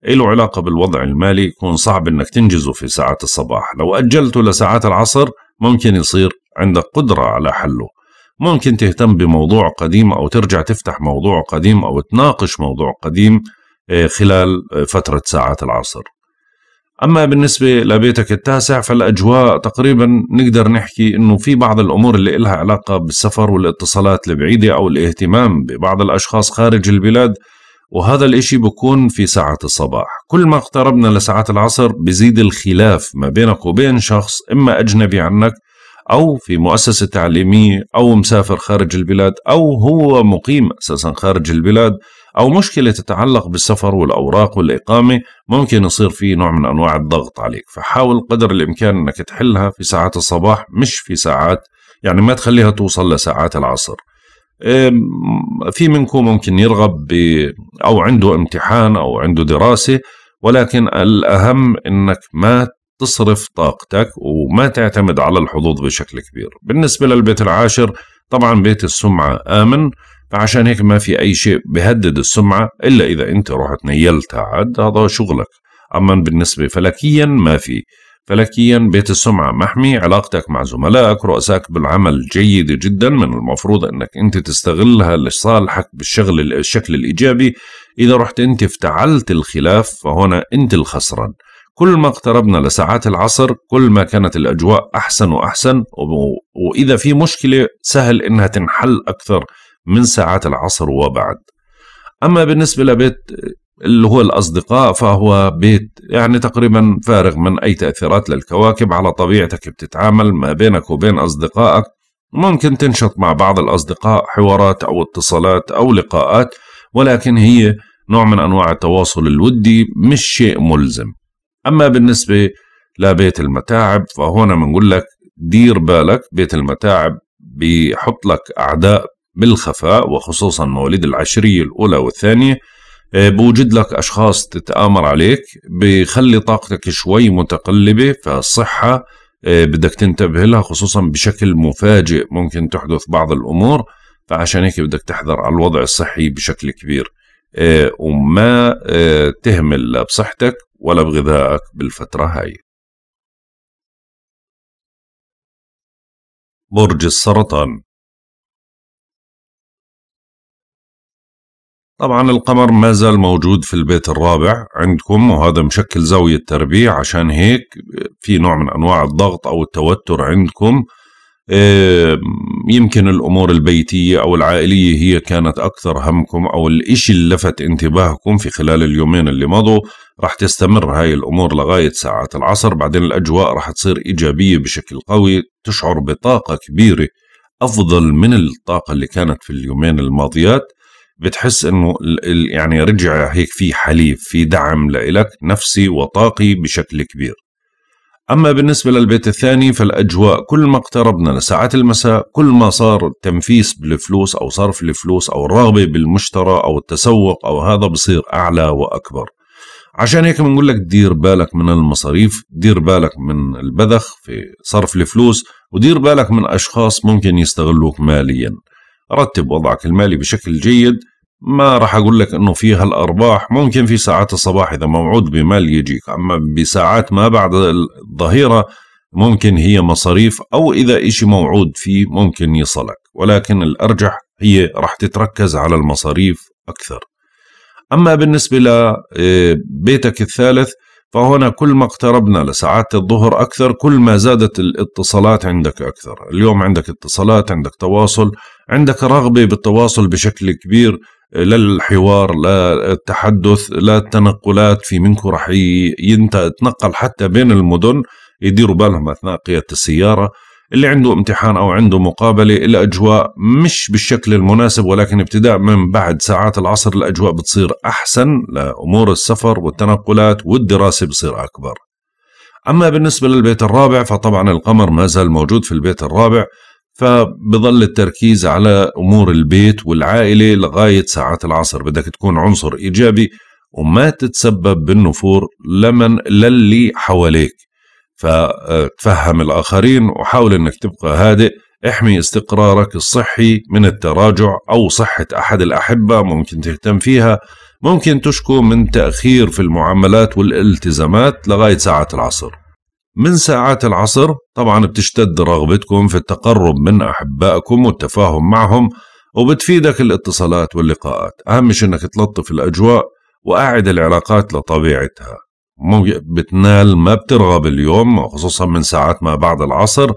إيه له علاقة بالوضع المالي يكون صعب انك تنجزه في ساعات الصباح لو أجلته لساعات العصر ممكن يصير عندك قدرة على حله ممكن تهتم بموضوع قديم أو ترجع تفتح موضوع قديم أو تناقش موضوع قديم إيه، خلال إيه، فترة ساعات العصر أما بالنسبة لبيتك التاسع فالأجواء تقريبا نقدر نحكي أنه في بعض الأمور اللي إلها علاقة بالسفر والاتصالات البعيدة أو الاهتمام ببعض الأشخاص خارج البلاد وهذا الاشي بكون في ساعة الصباح كل ما اقتربنا لساعات العصر بزيد الخلاف ما بينك وبين شخص إما أجنبي عنك أو في مؤسسة تعليمية أو مسافر خارج البلاد أو هو مقيم أساسا خارج البلاد أو مشكلة تتعلق بالسفر والأوراق والإقامة ممكن يصير في نوع من أنواع الضغط عليك فحاول قدر الإمكان أنك تحلها في ساعات الصباح مش في ساعات يعني ما تخليها توصل لساعات العصر في منكم ممكن يرغب ب أو عنده امتحان أو عنده دراسة ولكن الأهم أنك ما تصرف طاقتك وما تعتمد على الحظوظ بشكل كبير بالنسبة للبيت العاشر طبعا بيت السمعة آمن فعشان هيك ما في أي شيء بهدد السمعة إلا إذا أنت رحت نيلتها عد هذا شغلك أما بالنسبة فلكيا ما في فلكيا بيت السمعة محمي علاقتك مع زملائك رؤسائك بالعمل جيدة جدا من المفروض انك انت تستغلها لصالحك بالشغل الشكل الايجابي اذا رحت انت افتعلت الخلاف فهنا انت الخسران كل ما اقتربنا لساعات العصر كل ما كانت الاجواء احسن واحسن واذا في مشكلة سهل انها تنحل اكثر من ساعات العصر وبعد أما بالنسبة لبيت اللي هو الأصدقاء فهو بيت يعني تقريبا فارغ من أي تأثيرات للكواكب على طبيعتك بتتعامل ما بينك وبين أصدقائك ممكن تنشط مع بعض الأصدقاء حوارات أو اتصالات أو لقاءات ولكن هي نوع من أنواع التواصل الودي مش شيء ملزم أما بالنسبة لبيت المتاعب فهنا بنقول لك دير بالك بيت المتاعب بيحط لك أعداء بالخفاء وخصوصا مواليد العشرية الأولى والثانية آه، بوجد لك اشخاص تتامر عليك بخلي طاقتك شوي متقلبه فالصحه آه، بدك تنتبه لها خصوصا بشكل مفاجئ ممكن تحدث بعض الامور فعشان هيك بدك تحذر على الوضع الصحي بشكل كبير آه، وما تهمل لا بصحتك ولا بغذائك بالفتره هاي برج السرطان طبعا القمر ما زال موجود في البيت الرابع عندكم وهذا مشكل زاوية تربيع عشان هيك في نوع من أنواع الضغط أو التوتر عندكم إيه، يمكن الأمور البيتية أو العائلية هي كانت أكثر همكم أو الإشي اللي لفت انتباهكم في خلال اليومين اللي مضوا راح تستمر هاي الأمور لغاية ساعات العصر بعدين الأجواء راح تصير إيجابية بشكل قوي تشعر بطاقة كبيرة أفضل من الطاقة اللي كانت في اليومين الماضيات بتحس انه يعني رجع هيك في حليف في دعم لإلك نفسي وطاقي بشكل كبير أما بالنسبة للبيت الثاني فالأجواء كل ما اقتربنا لساعات المساء كل ما صار التنفيس بالفلوس أو صرف الفلوس أو الرغبة بالمشترى أو التسوق أو هذا بصير أعلى وأكبر عشان هيك بنقول لك دير بالك من المصاريف دير بالك من البذخ في صرف الفلوس ودير بالك من أشخاص ممكن يستغلوك ماليا رتب وضعك المالي بشكل جيد ما راح اقول لك انه فيها الارباح ممكن في ساعات الصباح اذا موعود بمال يجيك اما بساعات ما بعد الظهيره ممكن هي مصاريف او اذا اشي موعود فيه ممكن يصلك ولكن الارجح هي راح تتركز على المصاريف اكثر اما بالنسبه لبيتك آه، الثالث فهنا كل ما اقتربنا لساعات الظهر اكثر كل ما زادت الاتصالات عندك اكثر اليوم عندك اتصالات عندك تواصل عندك رغبه بالتواصل بشكل كبير لا الحوار لا التحدث لا التنقلات في منكم رح يتنقل حتى بين المدن يديروا بالهم اثناء قياده السياره اللي عنده امتحان او عنده مقابله الاجواء مش بالشكل المناسب ولكن ابتداء من بعد ساعات العصر الاجواء بتصير احسن لامور السفر والتنقلات والدراسه بصير اكبر اما بالنسبه للبيت الرابع فطبعا القمر ما زال موجود في البيت الرابع فبظل التركيز على أمور البيت والعائلة لغاية ساعات العصر بدك تكون عنصر إيجابي وما تتسبب بالنفور لمن للي حواليك فتفهم الآخرين وحاول أنك تبقى هادئ احمي استقرارك الصحي من التراجع أو صحة أحد الأحبة ممكن تهتم فيها ممكن تشكو من تأخير في المعاملات والالتزامات لغاية ساعة العصر من ساعات العصر طبعا بتشتد رغبتكم في التقرب من أحبائكم والتفاهم معهم وبتفيدك الاتصالات واللقاءات أهم شيء أنك تلطف الأجواء وأعد العلاقات لطبيعتها بتنال ما بترغب اليوم خصوصا من ساعات ما بعد العصر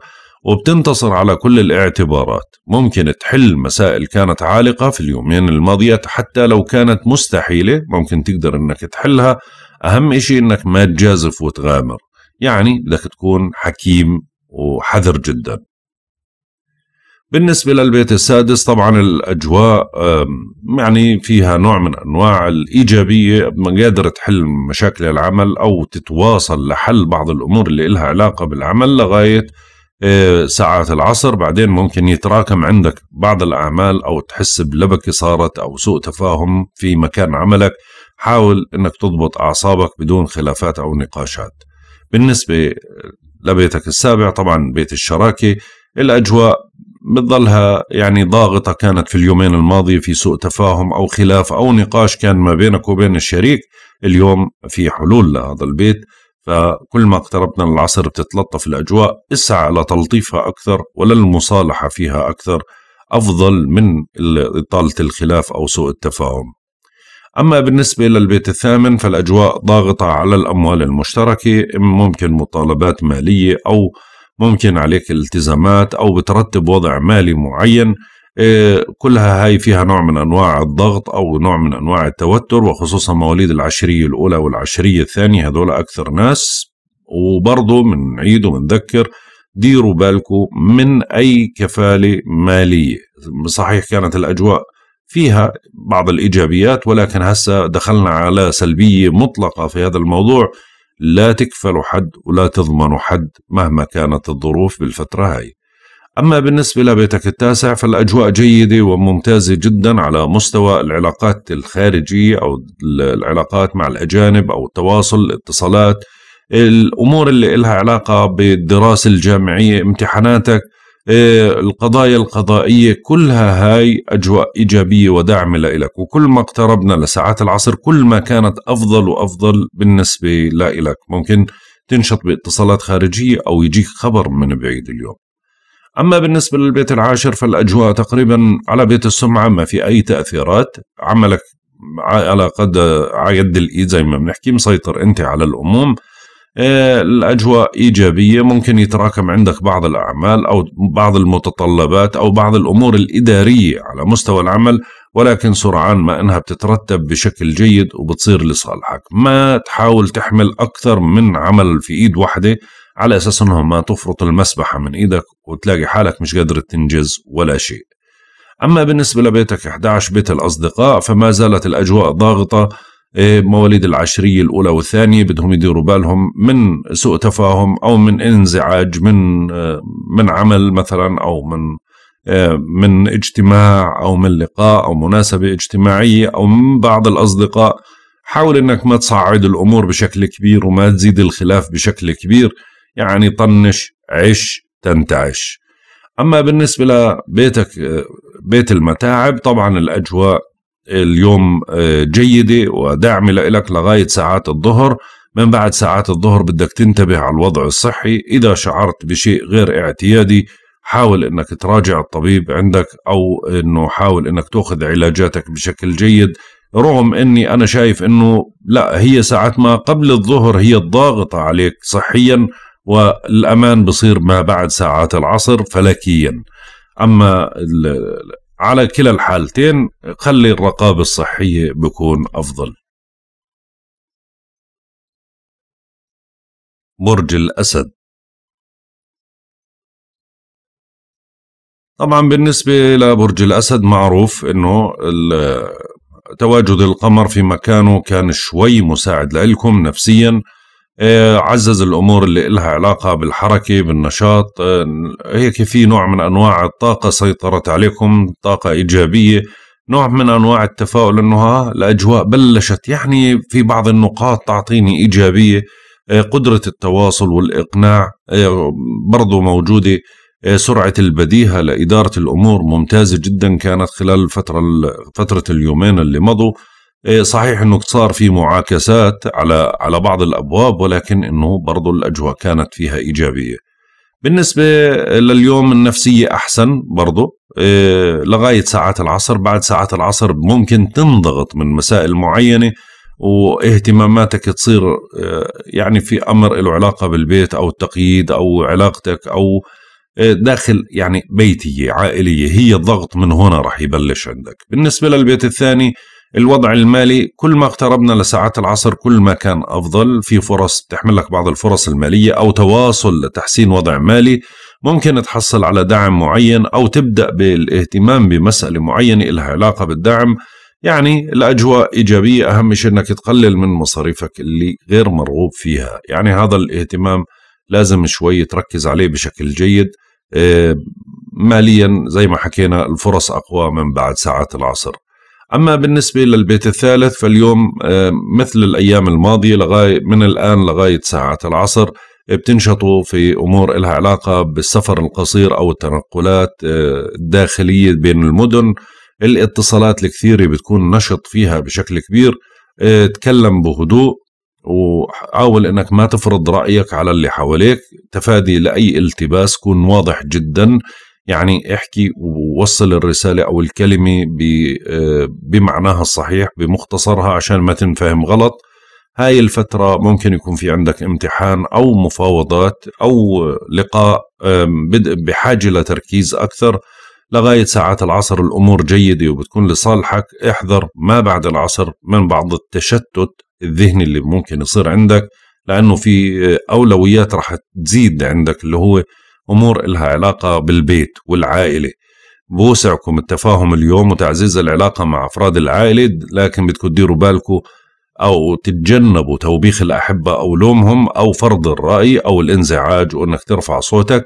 وبتنتصر على كل الاعتبارات ممكن تحل مسائل كانت عالقة في اليومين الماضية حتى لو كانت مستحيلة ممكن تقدر انك تحلها اهم شيء انك ما تجازف وتغامر يعني بدك تكون حكيم وحذر جدا بالنسبة للبيت السادس طبعا الأجواء يعني فيها نوع من أنواع الإيجابية قادر تحل مشاكل العمل أو تتواصل لحل بعض الأمور اللي إلها علاقة بالعمل لغاية آه، ساعات العصر بعدين ممكن يتراكم عندك بعض الأعمال أو تحس بلبكة صارت أو سوء تفاهم في مكان عملك حاول أنك تضبط أعصابك بدون خلافات أو نقاشات بالنسبة لبيتك السابع طبعا بيت الشراكة الأجواء بتظلها يعني ضاغطة كانت في اليومين الماضية في سوء تفاهم أو خلاف أو نقاش كان ما بينك وبين الشريك اليوم في حلول لهذا البيت فكل ما اقتربنا للعصر بتتلطف الأجواء اسعى لتلطيفها أكثر وللمصالحة فيها أكثر أفضل من إطالة الخلاف أو سوء التفاهم أما بالنسبة للبيت الثامن فالأجواء ضاغطة على الأموال المشتركة ممكن مطالبات مالية أو ممكن عليك التزامات أو بترتب وضع مالي معين إيه، كلها هاي فيها نوع من أنواع الضغط أو نوع من أنواع التوتر وخصوصا مواليد العشرية الأولى والعشرية الثانية هذول أكثر ناس وبرضه بنعيد وبنذكر ديروا بالكم من أي كفالة مالية صحيح كانت الأجواء فيها بعض الايجابيات ولكن هسه دخلنا على سلبيه مطلقه في هذا الموضوع لا تكفل حد ولا تضمن حد مهما كانت الظروف بالفتره هاي. أما بالنسبة لبيتك التاسع فالأجواء جيدة وممتازة جدا على مستوى العلاقات الخارجية أو العلاقات مع الأجانب أو التواصل الاتصالات الأمور اللي لها علاقة بالدراسة الجامعية امتحاناتك إيه، القضايا القضائية كلها هاي أجواء إيجابية وداعمة لإلك وكل ما اقتربنا لساعات العصر كل ما كانت أفضل وأفضل بالنسبة لإلك ممكن تنشط باتصالات خارجية أو يجيك خبر من بعيد اليوم أما بالنسبة للبيت العاشر فالأجواء تقريبا على بيت السمعة ما في أي تأثيرات عملك على قد يد الإيد زي ما بنحكي مسيطر أنت على الأموم آه، الأجواء إيجابية ممكن يتراكم عندك بعض الأعمال أو بعض المتطلبات أو بعض الأمور الإدارية على مستوى العمل ولكن سرعان ما أنها بتترتب بشكل جيد وبتصير لصالحك ما تحاول تحمل أكثر من عمل في إيد واحدة على أساس أنه ما تفرط المسبحة من إيدك وتلاقي حالك مش قادر تنجز ولا شيء أما بالنسبة لبيتك 11 بيت الأصدقاء فما زالت الأجواء ضاغطة مواليد العشرية الأولى والثانية بدهم يديروا بالهم من سوء تفاهم أو من انزعاج من آه، من عمل مثلا أو من آه، من اجتماع أو من لقاء أو مناسبة اجتماعية أو من بعض الأصدقاء حاول أنك ما تصعد الأمور بشكل كبير وما تزيد الخلاف بشكل كبير يعني طنش عش تنتعش أما بالنسبة لبيتك آه، بيت المتاعب طبعا الأجواء اليوم آه، جيدة وداعمة لك لغاية ساعات الظهر من بعد ساعات الظهر بدك تنتبه على الوضع الصحي إذا شعرت بشيء غير اعتيادي حاول انك تراجع الطبيب عندك او انه حاول انك تاخذ علاجاتك بشكل جيد رغم اني انا شايف انه لا هي ساعات ما قبل الظهر هي الضاغطة عليك صحيا والامان بصير ما بعد ساعات العصر فلكيا اما على كلا الحالتين خلي الرقابة الصحية بكون أفضل برج الأسد طبعا بالنسبة لبرج الأسد معروف أنه تواجد القمر في مكانه كان شوي مساعد لكم نفسيا آه، عزز الامور اللي لها علاقه بالحركه بالنشاط آه، هيك في نوع من انواع الطاقه سيطرت عليكم طاقه ايجابيه نوع من انواع التفاؤل انه ها الاجواء بلشت يعني في بعض النقاط تعطيني ايجابيه آه، قدره التواصل والاقناع برضو موجوده سرعه البديهه لاداره الامور ممتازه جدا كانت خلال الفتره فتره اليومين اللي مضوا إيه، صحيح انه صار في معاكسات على على بعض الابواب ولكن انه برضه الاجواء كانت فيها ايجابيه. بالنسبه لليوم النفسيه احسن برضه إيه، لغايه ساعات العصر، بعد ساعات العصر ممكن تنضغط من مسائل معينه واهتماماتك تصير إيه، يعني في امر له علاقه بالبيت او التقييد او علاقتك او داخل يعني بيتيه عائليه هي الضغط من هنا راح يبلش عندك. بالنسبه للبيت الثاني الوضع المالي كل ما اقتربنا لساعات العصر كل ما كان أفضل في فرص بتحمل لك بعض الفرص المالية أو تواصل لتحسين وضع مالي ممكن تحصل على دعم معين أو تبدأ بالاهتمام بمسألة معينة لها علاقة بالدعم يعني الأجواء إيجابية أهم شيء أنك تقلل من مصاريفك اللي غير مرغوب فيها يعني هذا الاهتمام لازم شوي تركز عليه بشكل جيد آه، ماليا زي ما حكينا الفرص أقوى من بعد ساعات العصر أما بالنسبة للبيت الثالث فاليوم آه، مثل الأيام الماضية لغاية من الآن لغاية ساعة العصر بتنشطوا في أمور إلها علاقة بالسفر القصير أو التنقلات آه، الداخلية بين المدن الاتصالات الكثيرة بتكون نشط فيها بشكل كبير آه، تكلم بهدوء وحاول انك ما تفرض رايك على اللي حواليك تفادي لاي التباس كن واضح جدا يعني احكي ووصل الرسالة أو الكلمة آه، بمعناها الصحيح بمختصرها عشان ما تنفهم غلط هاي الفترة ممكن يكون في عندك امتحان أو مفاوضات أو لقاء بحاجة لتركيز أكثر لغاية ساعات العصر الأمور جيدة وبتكون لصالحك احذر ما بعد العصر من بعض التشتت الذهني اللي ممكن يصير عندك لأنه في آه، أولويات رح تزيد عندك اللي هو امور إلها علاقه بالبيت والعائله بوسعكم التفاهم اليوم وتعزيز العلاقه مع افراد العائله لكن بدكم تديروا بالكم او تتجنبوا توبيخ الاحبه او لومهم او فرض الراي او الانزعاج وانك ترفع صوتك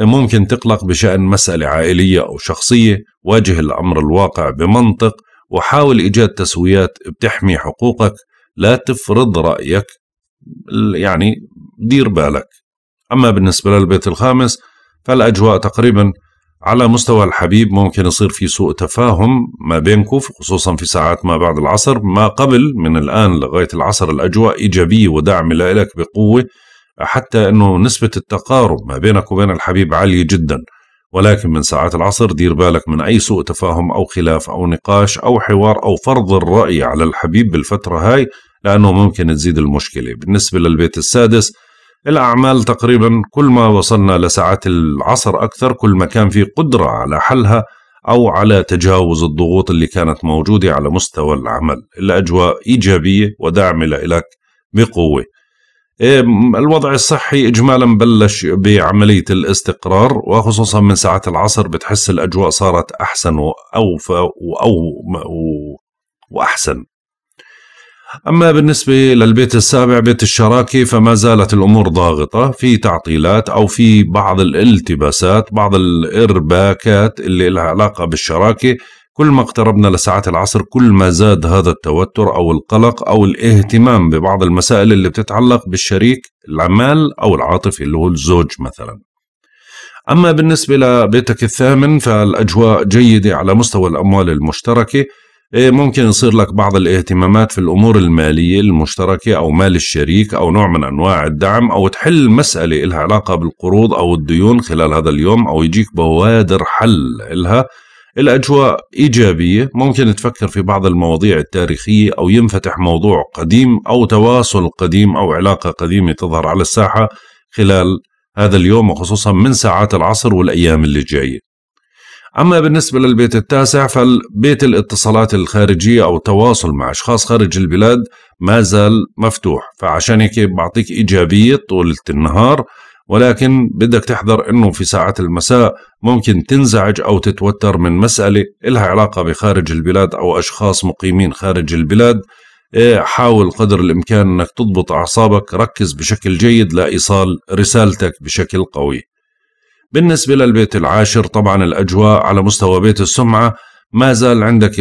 ممكن تقلق بشان مساله عائليه او شخصيه واجه الامر الواقع بمنطق وحاول ايجاد تسويات بتحمي حقوقك لا تفرض رايك يعني دير بالك أما بالنسبة للبيت الخامس فالأجواء تقريبا على مستوى الحبيب ممكن يصير في سوء تفاهم ما بينكم خصوصا في ساعات ما بعد العصر ما قبل من الآن لغاية العصر الأجواء إيجابية ودعم لك بقوة حتى أنه نسبة التقارب ما بينك وبين الحبيب عالية جدا ولكن من ساعات العصر دير بالك من أي سوء تفاهم أو خلاف أو نقاش أو حوار أو فرض الرأي على الحبيب بالفترة هاي لأنه ممكن تزيد المشكلة بالنسبة للبيت السادس الأعمال تقريبا كل ما وصلنا لساعات العصر أكثر كل ما كان في قدرة على حلها أو على تجاوز الضغوط اللي كانت موجودة على مستوى العمل الأجواء إيجابية وداعمة لك بقوة إيه، الوضع الصحي إجمالا بلش بعملية الاستقرار وخصوصا من ساعات العصر بتحس الأجواء صارت أحسن وأوفى وأو وأحسن أما بالنسبة للبيت السابع بيت الشراكة فما زالت الأمور ضاغطة في تعطيلات أو في بعض الالتباسات بعض الإرباكات اللي لها علاقة بالشراكة كل ما اقتربنا لساعات العصر كل ما زاد هذا التوتر أو القلق أو الاهتمام ببعض المسائل اللي بتتعلق بالشريك العمال أو العاطفي اللي هو الزوج مثلا أما بالنسبة لبيتك الثامن فالأجواء جيدة على مستوى الأموال المشتركة إيه، ممكن يصير لك بعض الاهتمامات في الأمور المالية المشتركة أو مال الشريك أو نوع من أنواع الدعم أو تحل مسألة إلها علاقة بالقروض أو الديون خلال هذا اليوم أو يجيك بوادر حل إلها الأجواء إيجابية ممكن تفكر في بعض المواضيع التاريخية أو ينفتح موضوع قديم أو تواصل قديم أو علاقة قديمة تظهر على الساحة خلال هذا اليوم وخصوصا من ساعات العصر والأيام اللي جاية أما بالنسبة للبيت التاسع فالبيت الاتصالات الخارجية أو التواصل مع أشخاص خارج البلاد ما زال مفتوح فعشان هيك بعطيك إيجابية طولة النهار ولكن بدك تحذر أنه في ساعات المساء ممكن تنزعج أو تتوتر من مسألة إلها علاقة بخارج البلاد أو أشخاص مقيمين خارج البلاد إيه، حاول قدر الإمكان أنك تضبط أعصابك ركز بشكل جيد لإيصال رسالتك بشكل قوي بالنسبة للبيت العاشر طبعا الأجواء على مستوى بيت السمعة ما زال عندك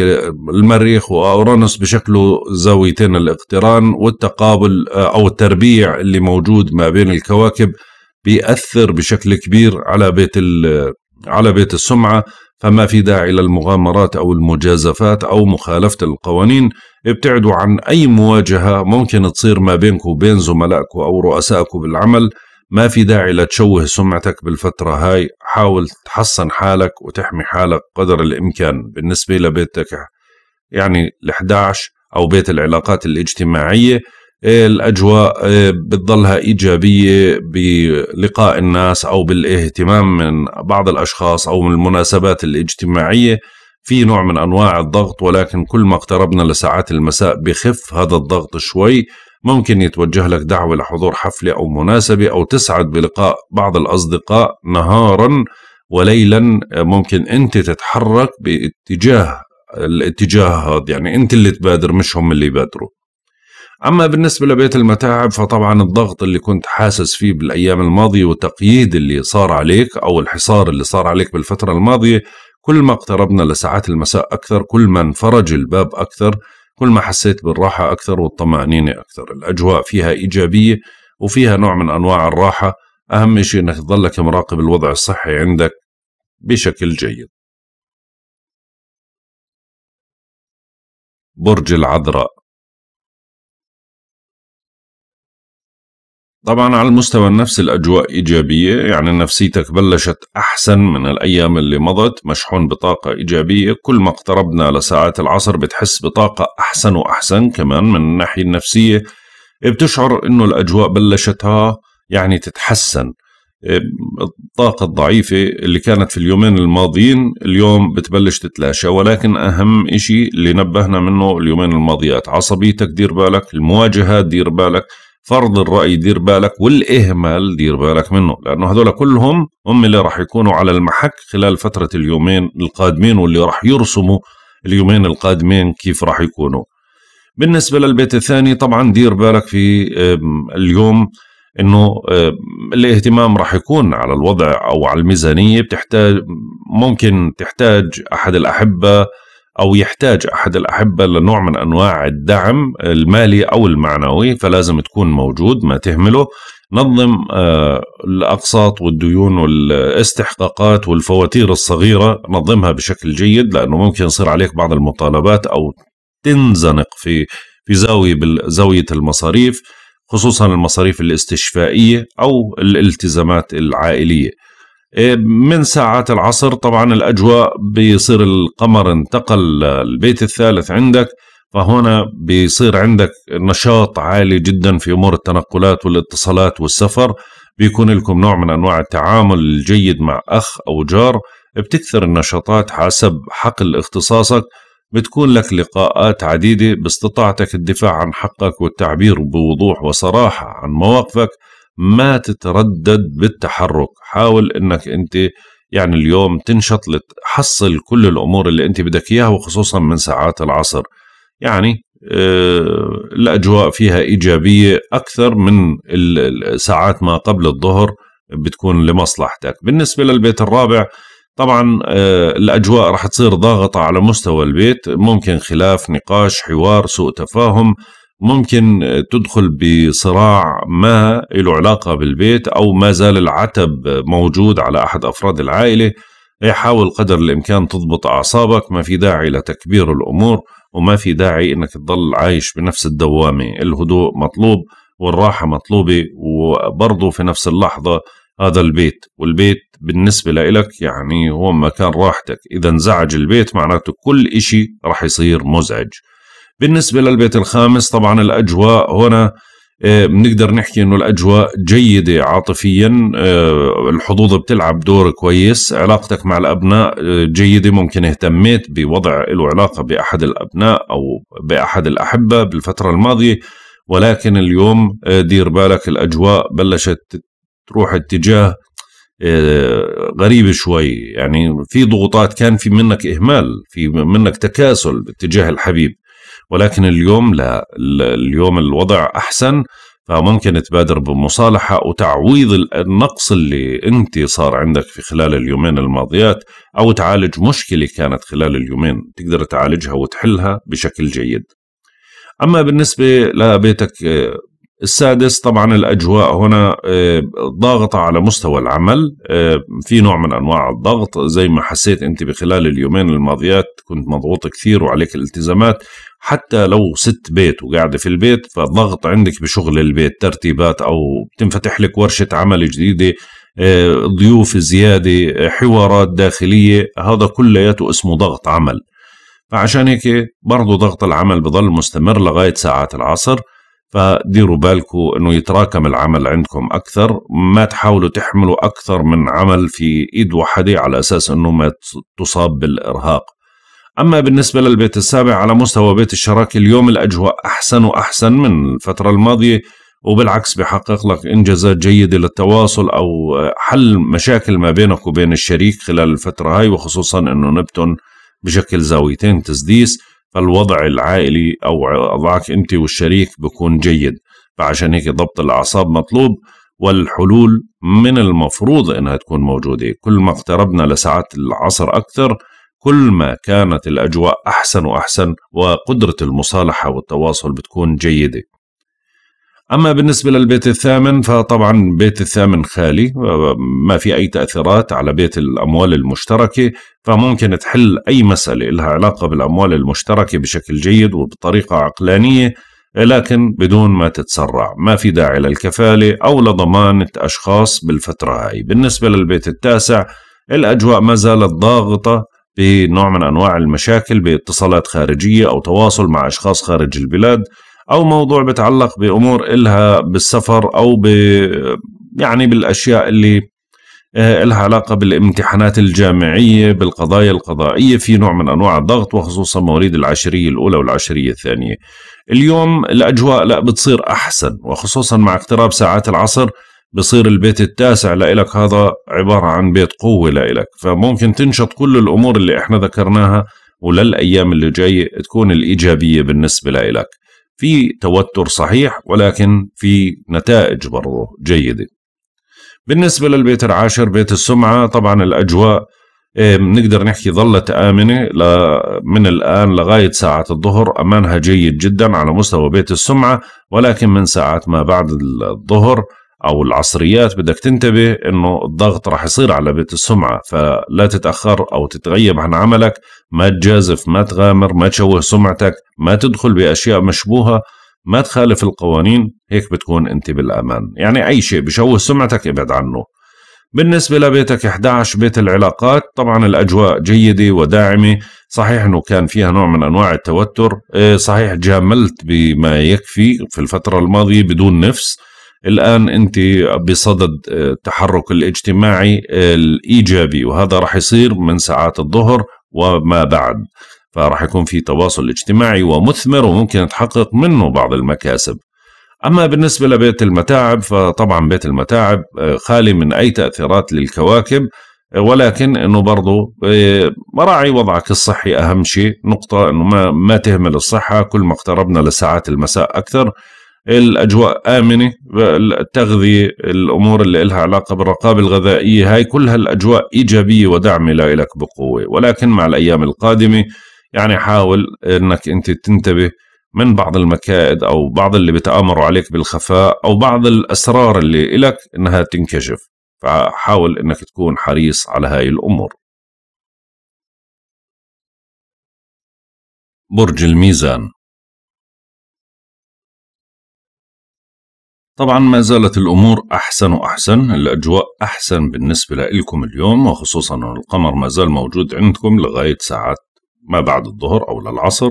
المريخ وأورانوس بشكله زاويتين الاقتران والتقابل آه، أو التربيع اللي موجود ما بين الكواكب بيأثر بشكل كبير على بيت آه، على بيت السمعة فما في داعي للمغامرات أو المجازفات أو مخالفة القوانين ابتعدوا عن أي مواجهة ممكن تصير ما بينكم وبين زملائكم أو رؤسائكم بالعمل ما في داعي لتشوه سمعتك بالفترة هاي حاول تحصن حالك وتحمي حالك قدر الإمكان بالنسبة لبيتك يعني ال11 أو بيت العلاقات الاجتماعية إيه، الأجواء إيه، بتضلها إيجابية بلقاء الناس أو بالاهتمام من بعض الأشخاص أو من المناسبات الاجتماعية في نوع من أنواع الضغط ولكن كل ما اقتربنا لساعات المساء بخف هذا الضغط شوي ممكن يتوجه لك دعوة لحضور حفلة أو مناسبة أو تسعد بلقاء بعض الأصدقاء نهارا وليلا آه، ممكن أنت تتحرك باتجاه الاتجاه هذا يعني أنت اللي تبادر مش هم اللي يبادروا أما بالنسبة لبيت المتاعب فطبعا الضغط اللي كنت حاسس فيه بالأيام الماضية والتقييد اللي صار عليك أو الحصار اللي صار عليك بالفترة الماضية كل ما اقتربنا لساعات المساء أكثر كل ما انفرج الباب أكثر كل ما حسيت بالراحة أكثر والطمأنينة أكثر الأجواء فيها إيجابية وفيها نوع من أنواع الراحة أهم شيء أنك تظلك مراقب الوضع الصحي عندك بشكل جيد برج العذراء طبعا على المستوى النفسي الأجواء إيجابية يعني نفسيتك بلشت أحسن من الأيام اللي مضت مشحون بطاقة إيجابية كل ما اقتربنا لساعات العصر بتحس بطاقة أحسن وأحسن كمان من الناحية النفسية بتشعر إنه الأجواء بلشتها يعني تتحسن الطاقة الضعيفة اللي كانت في اليومين الماضيين اليوم بتبلش تتلاشى ولكن أهم إشي اللي نبهنا منه اليومين الماضيات عصبيتك دير بالك المواجهة دير بالك فرض الرأي دير بالك والإهمال دير بالك منه لأنه هذول كلهم هم اللي راح يكونوا على المحك خلال فترة اليومين القادمين واللي راح يرسموا اليومين القادمين كيف راح يكونوا بالنسبة للبيت الثاني طبعا دير بالك في اليوم انه الاهتمام راح يكون على الوضع او على الميزانيه بتحتاج ممكن تحتاج احد الاحبه أو يحتاج أحد الأحبة لنوع من أنواع الدعم المالي أو المعنوي فلازم تكون موجود ما تهمله نظم آه، الأقساط والديون والاستحقاقات والفواتير الصغيرة نظمها بشكل جيد لأنه ممكن يصير عليك بعض المطالبات أو تنزنق في في زاوية زاوية المصاريف خصوصا المصاريف الاستشفائية أو الالتزامات العائلية إيه، من ساعات العصر طبعا الأجواء بيصير القمر انتقل البيت الثالث عندك فهنا بيصير عندك نشاط عالي جدا في أمور التنقلات والاتصالات والسفر بيكون لكم نوع من أنواع التعامل الجيد مع أخ أو جار بتكثر النشاطات حسب حقل اختصاصك بتكون لك لقاءات عديدة باستطاعتك الدفاع عن حقك والتعبير بوضوح وصراحة عن مواقفك ما تتردد بالتحرك حاول انك انت يعني اليوم تنشط لتحصل كل الامور اللي انت بدك اياها وخصوصا من ساعات العصر يعني آه، الاجواء فيها ايجابيه اكثر من ساعات ما قبل الظهر بتكون لمصلحتك بالنسبه للبيت الرابع طبعا آه، الاجواء راح تصير ضاغطه على مستوى البيت ممكن خلاف نقاش حوار سوء تفاهم ممكن تدخل بصراع ما له علاقة بالبيت أو ما زال العتب موجود على أحد أفراد العائلة حاول قدر الإمكان تضبط أعصابك ما في داعي لتكبير الأمور وما في داعي أنك تضل عايش بنفس الدوامة الهدوء مطلوب والراحة مطلوبة وبرضه في نفس اللحظة هذا البيت والبيت بالنسبة لإلك يعني هو مكان راحتك إذا انزعج البيت معناته كل إشي رح يصير مزعج بالنسبة للبيت الخامس طبعا الأجواء هنا آه، بنقدر نحكي انه الاجواء جيده عاطفيا آه، الحظوظ بتلعب دور كويس علاقتك مع الابناء آه، جيده ممكن اهتميت بوضع له علاقه باحد الابناء او باحد الاحبه بالفتره الماضيه ولكن اليوم دير بالك الاجواء بلشت تروح اتجاه غريب شوي يعني في ضغوطات كان في منك اهمال في منك تكاسل باتجاه الحبيب ولكن اليوم لا اليوم الوضع احسن فممكن تبادر بمصالحة وتعويض النقص اللي أنت صار عندك في خلال اليومين الماضيات أو تعالج مشكلة كانت خلال اليومين تقدر تعالجها وتحلها بشكل جيد أما بالنسبة لبيتك آه، السادس طبعا الأجواء هنا آه، ضاغطة على مستوى العمل آه، في نوع من أنواع الضغط زي ما حسيت أنت بخلال اليومين الماضيات كنت مضغوط كثير وعليك الالتزامات حتى لو ست بيت وقاعدة في البيت فالضغط عندك بشغل البيت ترتيبات أو بتنفتح لك ورشة عمل جديدة آه، ضيوف زيادة آه، حوارات داخلية هذا كلياته اسمه ضغط عمل فعشان هيك برضه ضغط العمل بضل مستمر لغاية ساعات العصر فديروا بالكم انه يتراكم العمل عندكم اكثر ما تحاولوا تحملوا اكثر من عمل في ايد وحدة على اساس انه ما تصاب بالارهاق أما بالنسبة للبيت السابع على مستوى بيت الشراكة اليوم الأجواء أحسن وأحسن من الفترة الماضية وبالعكس بحقق لك إنجازات جيدة للتواصل أو حل مشاكل ما بينك وبين الشريك خلال الفترة هاي وخصوصا أنه نبتون بشكل زاويتين تسديس فالوضع العائلي أو وضعك أنت والشريك بكون جيد فعشان هيك ضبط الأعصاب مطلوب والحلول من المفروض انها تكون موجوده، كل ما اقتربنا لساعات العصر اكثر كل ما كانت الأجواء أحسن وأحسن وقدرة المصالحة والتواصل بتكون جيدة أما بالنسبة للبيت الثامن فطبعا بيت الثامن خالي ما في أي تأثيرات على بيت الأموال المشتركة فممكن تحل أي مسألة لها علاقة بالأموال المشتركة بشكل جيد وبطريقة عقلانية لكن بدون ما تتسرع ما في داعي للكفالة أو لضمان أشخاص بالفترة هاي بالنسبة للبيت التاسع الأجواء ما زالت ضاغطة بنوع من أنواع المشاكل باتصالات خارجية أو تواصل مع أشخاص خارج البلاد أو موضوع بتعلق بأمور إلها بالسفر أو ب يعني بالأشياء اللي آه، الها علاقة بالامتحانات الجامعية بالقضايا القضائية في نوع من أنواع الضغط وخصوصا مواليد العشرية الأولى والعشرية الثانية اليوم الأجواء لا بتصير أحسن وخصوصا مع اقتراب ساعات العصر بصير البيت التاسع لإلك هذا عبارة عن بيت قوة لإلك فممكن تنشط كل الأمور اللي احنا ذكرناها وللأيام اللي جاي تكون الإيجابية بالنسبة لإلك في توتر صحيح ولكن في نتائج برضه جيدة بالنسبة للبيت العاشر بيت السمعة طبعا الأجواء بنقدر إيه، نحكي ظلت آمنة من الآن لغاية ساعة الظهر أمانها جيد جدا على مستوى بيت السمعة ولكن من ساعات ما بعد الظهر او العصريات بدك تنتبه انه الضغط راح يصير على بيت السمعه فلا تتاخر او تتغيب عن عملك ما تجازف ما تغامر ما تشوه سمعتك ما تدخل باشياء مشبوهه ما تخالف القوانين هيك بتكون انت بالامان يعني اي شيء بشوه سمعتك ابعد عنه بالنسبة لبيتك 11 بيت العلاقات طبعا الأجواء جيدة وداعمة صحيح أنه كان فيها نوع من أنواع التوتر إيه، صحيح جاملت بما يكفي في الفترة الماضية بدون نفس الآن أنت بصدد التحرك آه، الاجتماعي آه، الإيجابي وهذا راح يصير من ساعات الظهر وما بعد فراح يكون في تواصل اجتماعي ومثمر وممكن تحقق منه بعض المكاسب أما بالنسبة لبيت المتاعب فطبعا بيت المتاعب آه، خالي من أي تأثيرات للكواكب ولكن انه برضه راعي وضعك الصحي اهم شيء نقطه انه ما ما تهمل الصحه كل ما اقتربنا لساعات المساء اكثر الاجواء امنه التغذيه الامور اللي لها علاقه بالرقابه الغذائيه هاي كلها الاجواء ايجابيه ودعمه لك بقوه ولكن مع الايام القادمه يعني حاول انك انت تنتبه من بعض المكائد او بعض اللي بتامروا عليك بالخفاء او بعض الاسرار اللي لك انها تنكشف فحاول انك تكون حريص على هاي الامور برج الميزان طبعا ما زالت الأمور أحسن وأحسن الأجواء أحسن بالنسبة لكم اليوم وخصوصا أن القمر ما زال موجود عندكم لغاية ساعات ما بعد الظهر أو للعصر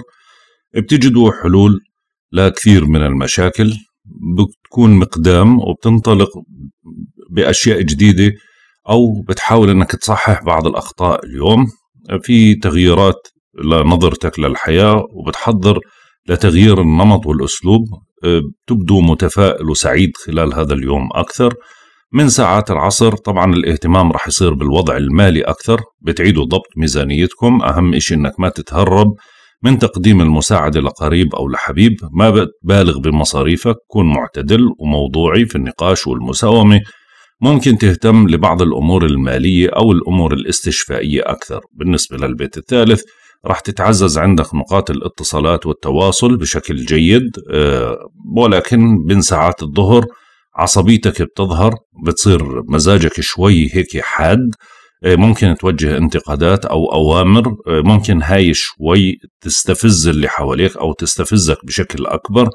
بتجدوا حلول لكثير من المشاكل بتكون مقدام وبتنطلق بأشياء جديدة أو بتحاول أنك تصحح بعض الأخطاء اليوم في تغييرات لنظرتك للحياة وبتحضر لتغيير النمط والأسلوب آه، تبدو متفائل وسعيد خلال هذا اليوم أكثر من ساعات العصر طبعا الاهتمام رح يصير بالوضع المالي أكثر بتعيدوا ضبط ميزانيتكم أهم إشي أنك ما تتهرب من تقديم المساعدة لقريب أو لحبيب ما بتبالغ بمصاريفك كن معتدل وموضوعي في النقاش والمساومة ممكن تهتم لبعض الأمور المالية أو الأمور الاستشفائية أكثر بالنسبة للبيت الثالث راح تتعزز عندك نقاط الاتصالات والتواصل بشكل جيد آه، ولكن بين ساعات الظهر عصبيتك بتظهر بتصير مزاجك شوي هيك حاد آه، ممكن توجه انتقادات او اوامر آه، ممكن هاي شوي تستفز اللي حواليك او تستفزك بشكل اكبر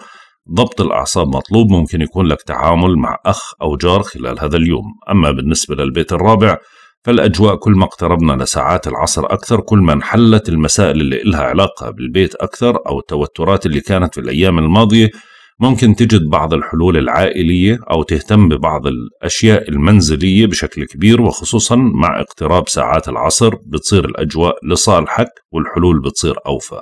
ضبط الاعصاب مطلوب ممكن يكون لك تعامل مع اخ او جار خلال هذا اليوم اما بالنسبه للبيت الرابع فالأجواء كل ما اقتربنا لساعات العصر أكثر كل ما انحلت المسائل اللي إلها علاقة بالبيت أكثر أو التوترات اللي كانت في الأيام الماضية ممكن تجد بعض الحلول العائلية أو تهتم ببعض الأشياء المنزلية بشكل كبير وخصوصا مع اقتراب ساعات العصر بتصير الأجواء لصالحك والحلول بتصير أوفى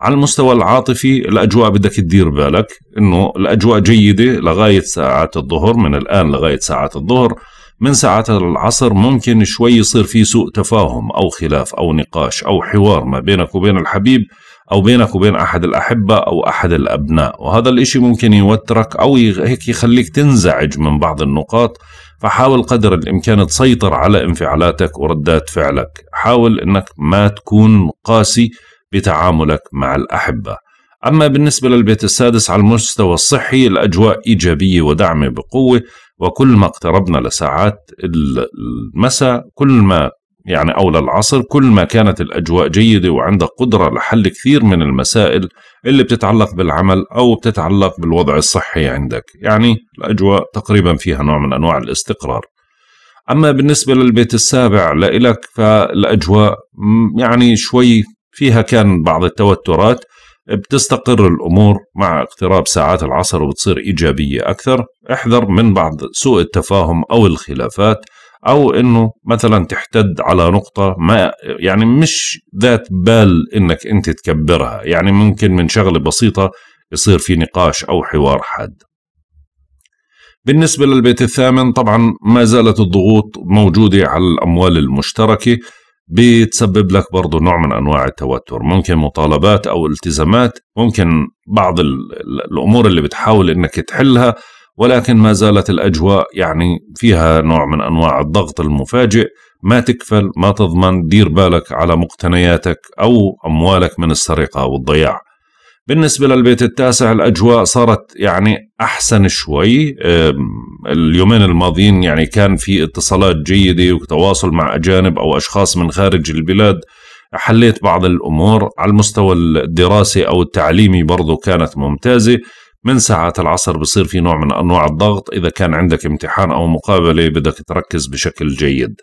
على المستوى العاطفي الأجواء بدك تدير بالك أنه الأجواء جيدة لغاية ساعات الظهر من الآن لغاية ساعات الظهر من ساعات العصر ممكن شوي يصير في سوء تفاهم أو خلاف أو نقاش أو حوار ما بينك وبين الحبيب أو بينك وبين أحد الأحبة أو أحد الأبناء وهذا الإشي ممكن يوترك أو هيك يخليك تنزعج من بعض النقاط فحاول قدر الإمكان تسيطر على انفعالاتك وردات فعلك حاول أنك ما تكون قاسي بتعاملك مع الأحبة أما بالنسبة للبيت السادس على المستوى الصحي الأجواء إيجابية ودعمة بقوة وكل ما اقتربنا لساعات المساء كل ما يعني أو للعصر كل ما كانت الأجواء جيدة وعندك قدرة لحل كثير من المسائل اللي بتتعلق بالعمل أو بتتعلق بالوضع الصحي عندك يعني الأجواء تقريبا فيها نوع من أنواع الاستقرار أما بالنسبة للبيت السابع لإلك فالأجواء يعني شوي فيها كان بعض التوترات بتستقر الأمور مع اقتراب ساعات العصر وبتصير إيجابية أكثر احذر من بعض سوء التفاهم أو الخلافات أو أنه مثلا تحتد على نقطة ما يعني مش ذات بال أنك أنت تكبرها يعني ممكن من شغلة بسيطة يصير في نقاش أو حوار حاد بالنسبة للبيت الثامن طبعا ما زالت الضغوط موجودة على الأموال المشتركة بتسبب لك برضه نوع من انواع التوتر ممكن مطالبات او التزامات ممكن بعض الامور اللي بتحاول انك تحلها ولكن ما زالت الاجواء يعني فيها نوع من انواع الضغط المفاجئ ما تكفل ما تضمن دير بالك على مقتنياتك او اموالك من السرقه والضياع بالنسبة للبيت التاسع الأجواء صارت يعني أحسن شوي اليومين الماضيين يعني كان في اتصالات جيدة وتواصل مع أجانب أو أشخاص من خارج البلاد حليت بعض الأمور على المستوى الدراسي أو التعليمي برضو كانت ممتازة من ساعات العصر بصير في نوع من أنواع الضغط إذا كان عندك امتحان أو مقابلة بدك تركز بشكل جيد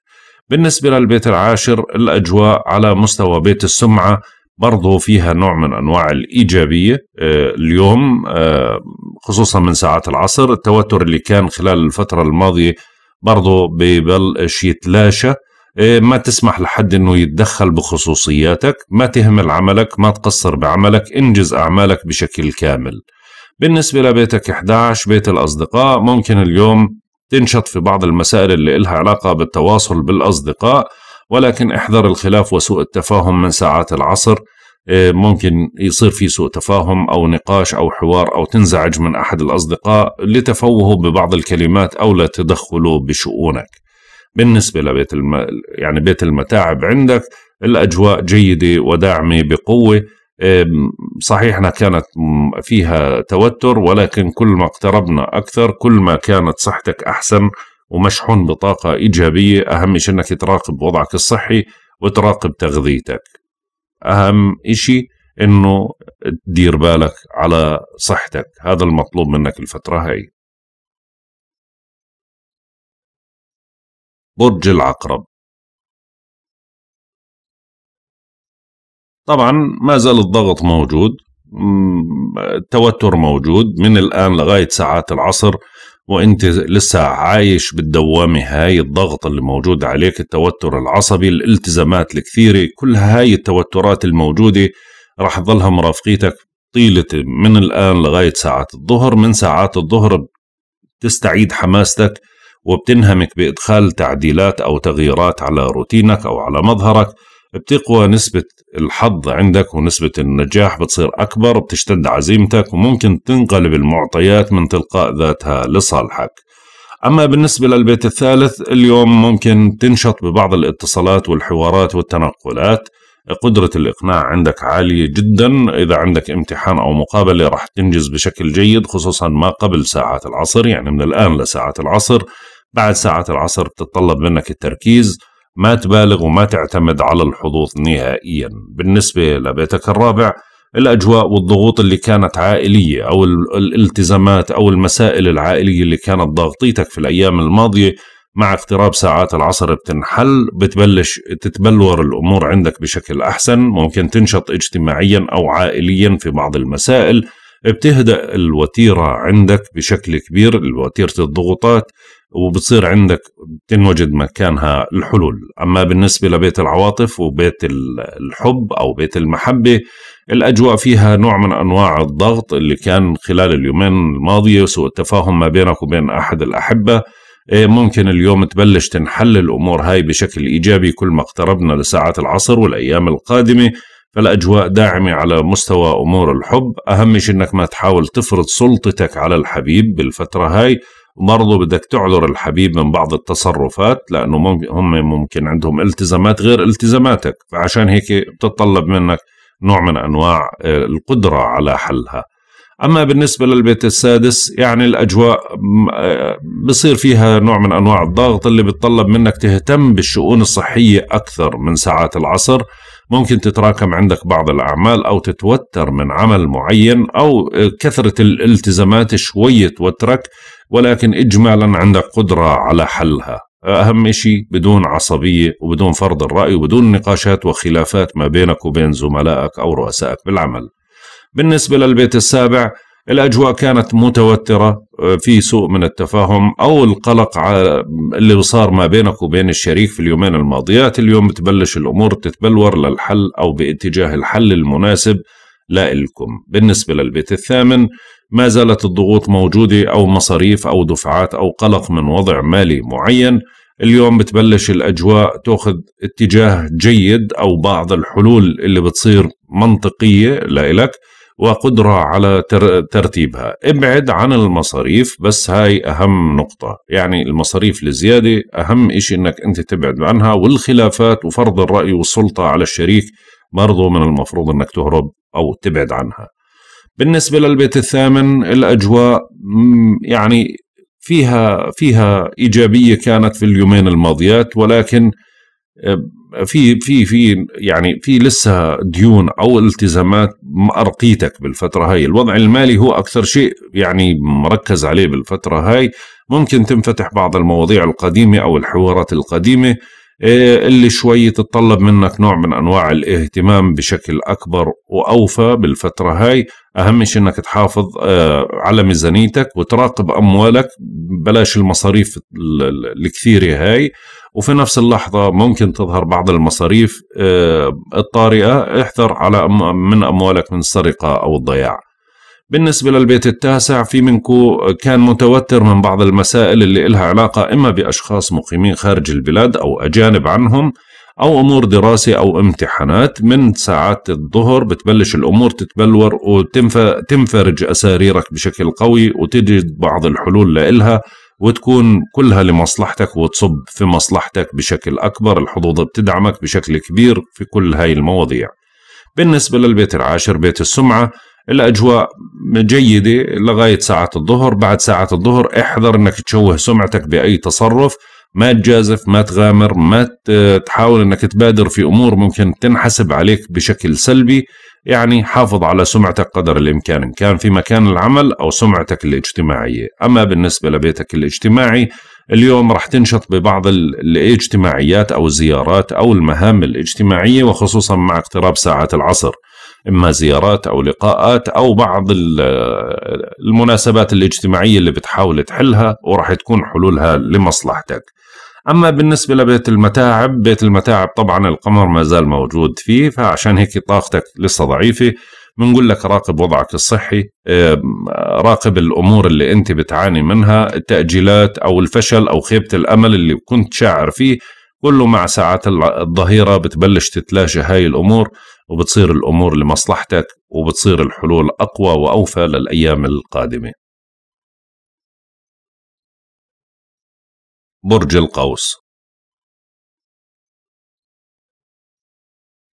بالنسبة للبيت العاشر الأجواء على مستوى بيت السمعة برضه فيها نوع من انواع الايجابيه آه، اليوم آه، خصوصا من ساعات العصر التوتر اللي كان خلال الفتره الماضيه برضه ببلش يتلاشى آه، ما تسمح لحد انه يتدخل بخصوصياتك ما تهمل عملك ما تقصر بعملك انجز اعمالك بشكل كامل بالنسبه لبيتك 11 بيت الاصدقاء ممكن اليوم تنشط في بعض المسائل اللي لها علاقه بالتواصل بالاصدقاء ولكن احذر الخلاف وسوء التفاهم من ساعات العصر آه، ممكن يصير في سوء تفاهم او نقاش او حوار او تنزعج من احد الاصدقاء لتفوهه ببعض الكلمات او لتدخله بشؤونك. بالنسبه لبيت الم... يعني بيت المتاعب عندك الاجواء جيده وداعمه بقوه صحيح انها كانت فيها توتر ولكن كل ما اقتربنا اكثر كل ما كانت صحتك احسن ومشحون بطاقة إيجابية أهم شيء أنك تراقب وضعك الصحي وتراقب تغذيتك أهم شيء أنه تدير بالك على صحتك هذا المطلوب منك الفترة هاي برج العقرب طبعا ما زال الضغط موجود التوتر موجود من الآن لغاية ساعات العصر وانت لسه عايش بالدوامه هاي الضغط اللي موجود عليك التوتر العصبي الالتزامات الكثيره كل هاي التوترات الموجوده راح تظلها مرافقيتك طيلة من الآن لغاية ساعات الظهر من ساعات الظهر بتستعيد حماستك وبتنهمك بإدخال تعديلات أو تغييرات على روتينك أو على مظهرك بتقوى نسبة الحظ عندك ونسبة النجاح بتصير أكبر بتشتد عزيمتك وممكن تنقلب المعطيات من تلقاء ذاتها لصالحك أما بالنسبة للبيت الثالث اليوم ممكن تنشط ببعض الاتصالات والحوارات والتنقلات قدرة الإقناع عندك عالية جدا إذا عندك امتحان أو مقابلة راح تنجز بشكل جيد خصوصا ما قبل ساعات العصر يعني من الآن لساعات العصر بعد ساعات العصر بتتطلب منك التركيز ما تبالغ وما تعتمد على الحظوظ نهائيا بالنسبة لبيتك الرابع الأجواء والضغوط اللي كانت عائلية أو الالتزامات أو المسائل العائلية اللي كانت ضاغطيتك في الأيام الماضية مع اقتراب ساعات العصر بتنحل بتبلش تتبلور الأمور عندك بشكل أحسن ممكن تنشط اجتماعيا أو عائليا في بعض المسائل بتهدأ الوتيرة عندك بشكل كبير وتيرة الضغوطات وبتصير عندك تنوجد مكانها الحلول أما بالنسبة لبيت العواطف وبيت الحب أو بيت المحبة الأجواء فيها نوع من أنواع الضغط اللي كان خلال اليومين الماضية سوء التفاهم ما بينك وبين أحد الأحبة إيه، ممكن اليوم تبلش تنحل الأمور هاي بشكل إيجابي كل ما اقتربنا لساعات العصر والأيام القادمة فالأجواء داعمة على مستوى أمور الحب أهم شيء أنك ما تحاول تفرض سلطتك على الحبيب بالفترة هاي برضه بدك تعذر الحبيب من بعض التصرفات لانه ممكن هم ممكن عندهم التزامات غير التزاماتك فعشان هيك بتتطلب منك نوع من انواع آه، القدره على حلها اما بالنسبه للبيت السادس يعني الاجواء آه، بصير فيها نوع من انواع الضغط اللي بتطلب منك تهتم بالشؤون الصحيه اكثر من ساعات العصر ممكن تتراكم عندك بعض الاعمال او تتوتر من عمل معين او آه، كثره الالتزامات شوي توترك ولكن إجمالا عندك قدرة على حلها أهم شيء بدون عصبية وبدون فرض الرأي وبدون نقاشات وخلافات ما بينك وبين زملائك أو رؤسائك بالعمل بالنسبة للبيت السابع الأجواء كانت متوترة آه، في سوء من التفاهم أو القلق اللي صار ما بينك وبين الشريك في اليومين الماضيات اليوم بتبلش الأمور تتبلور للحل أو باتجاه الحل المناسب لإلكم بالنسبة للبيت الثامن ما زالت الضغوط موجودة أو مصاريف أو دفعات أو قلق من وضع مالي معين اليوم بتبلش الأجواء تأخذ اتجاه جيد أو بعض الحلول اللي بتصير منطقية لإلك وقدرة على ترتيبها ابعد عن المصاريف بس هاي أهم نقطة يعني المصاريف الزيادة أهم إشي أنك أنت تبعد عنها والخلافات وفرض الرأي والسلطة على الشريك برضو من المفروض أنك تهرب أو تبعد عنها بالنسبة للبيت الثامن الأجواء يعني فيها فيها إيجابية كانت في اليومين الماضيات ولكن آه، في في في يعني في لسه ديون او التزامات ارقيتك بالفتره هاي الوضع المالي هو اكثر شيء يعني مركز عليه بالفتره هاي ممكن تنفتح بعض المواضيع القديمه او الحوارات القديمه إيه، اللي شوي تتطلب منك نوع من أنواع الاهتمام بشكل أكبر وأوفى بالفترة هاي أهم شيء أنك تحافظ آه، على ميزانيتك وتراقب أموالك بلاش المصاريف الكثيرة هاي وفي نفس اللحظة ممكن تظهر بعض المصاريف آه، الطارئة احذر على من أموالك من السرقة أو الضياع بالنسبة للبيت التاسع في منكو كان متوتر من بعض المسائل اللي إلها علاقة إما بأشخاص مقيمين خارج البلاد أو أجانب عنهم أو أمور دراسة أو امتحانات من ساعات الظهر بتبلش الأمور تتبلور وتنفرج أساريرك بشكل قوي وتجد بعض الحلول لإلها وتكون كلها لمصلحتك وتصب في مصلحتك بشكل أكبر الحظوظ بتدعمك بشكل كبير في كل هاي المواضيع بالنسبة للبيت العاشر بيت السمعة الاجواء جيده لغايه ساعه الظهر بعد ساعه الظهر احذر انك تشوه سمعتك باي تصرف ما تجازف ما تغامر ما تحاول انك تبادر في امور ممكن تنحسب عليك بشكل سلبي يعني حافظ على سمعتك قدر الامكان ان كان في مكان العمل او سمعتك الاجتماعيه اما بالنسبه لبيتك الاجتماعي اليوم راح تنشط ببعض الاجتماعيات او الزيارات او المهام الاجتماعيه وخصوصا مع اقتراب ساعات العصر اما زيارات او لقاءات او بعض المناسبات الاجتماعيه اللي بتحاول تحلها وراح تكون حلولها لمصلحتك. اما بالنسبه لبيت المتاعب، بيت المتاعب طبعا القمر ما زال موجود فيه فعشان هيك طاقتك لسه ضعيفه بنقول لك راقب وضعك الصحي راقب الامور اللي انت بتعاني منها التاجيلات او الفشل او خيبه الامل اللي كنت شاعر فيه كله مع ساعات الظهيرة بتبلش تتلاشى هاي الأمور وبتصير الأمور لمصلحتك وبتصير الحلول أقوى وأوفى للأيام القادمة برج القوس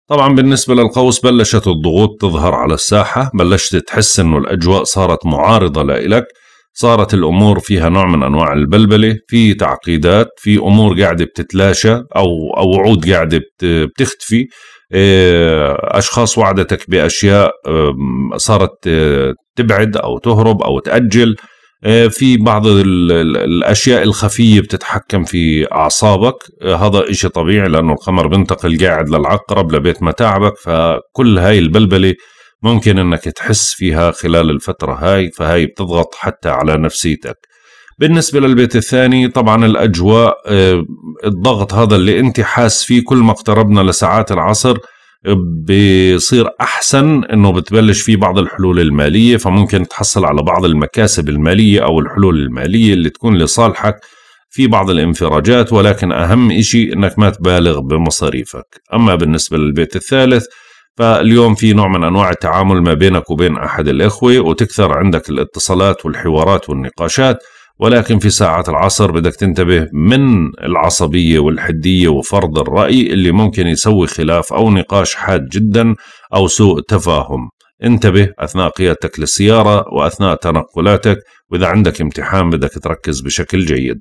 طبعا بالنسبة للقوس بلشت الضغوط تظهر على الساحة بلشت تحس انه الاجواء صارت معارضة لإلك صارت الامور فيها نوع من انواع البلبلة في تعقيدات في امور قاعدة بتتلاشى او او وعود قاعدة بتختفي آه، اشخاص وعدتك باشياء صارت آه، تبعد او تهرب او تاجل آه، في بعض الاشياء الخفيه بتتحكم في اعصابك هذا إشي طبيعي لانه القمر بينتقل قاعد للعقرب لبيت متاعبك فكل هاي البلبله ممكن انك تحس فيها خلال الفتره هاي فهاي بتضغط حتى على نفسيتك بالنسبة للبيت الثاني طبعا الأجواء آه، الضغط هذا اللي أنت حاس فيه كل ما اقتربنا لساعات العصر آه، بصير أحسن أنه بتبلش فيه بعض الحلول المالية فممكن تحصل على بعض المكاسب المالية أو الحلول المالية اللي تكون لصالحك في بعض الانفراجات ولكن أهم شيء أنك ما تبالغ بمصاريفك أما بالنسبة للبيت الثالث فاليوم في نوع من أنواع التعامل ما بينك وبين أحد الإخوة وتكثر عندك الاتصالات والحوارات والنقاشات ولكن في ساعات العصر بدك تنتبه من العصبية والحدية وفرض الرأي اللي ممكن يسوي خلاف أو نقاش حاد جدا أو سوء تفاهم انتبه أثناء قيادتك للسيارة وأثناء تنقلاتك وإذا عندك امتحان بدك تركز بشكل جيد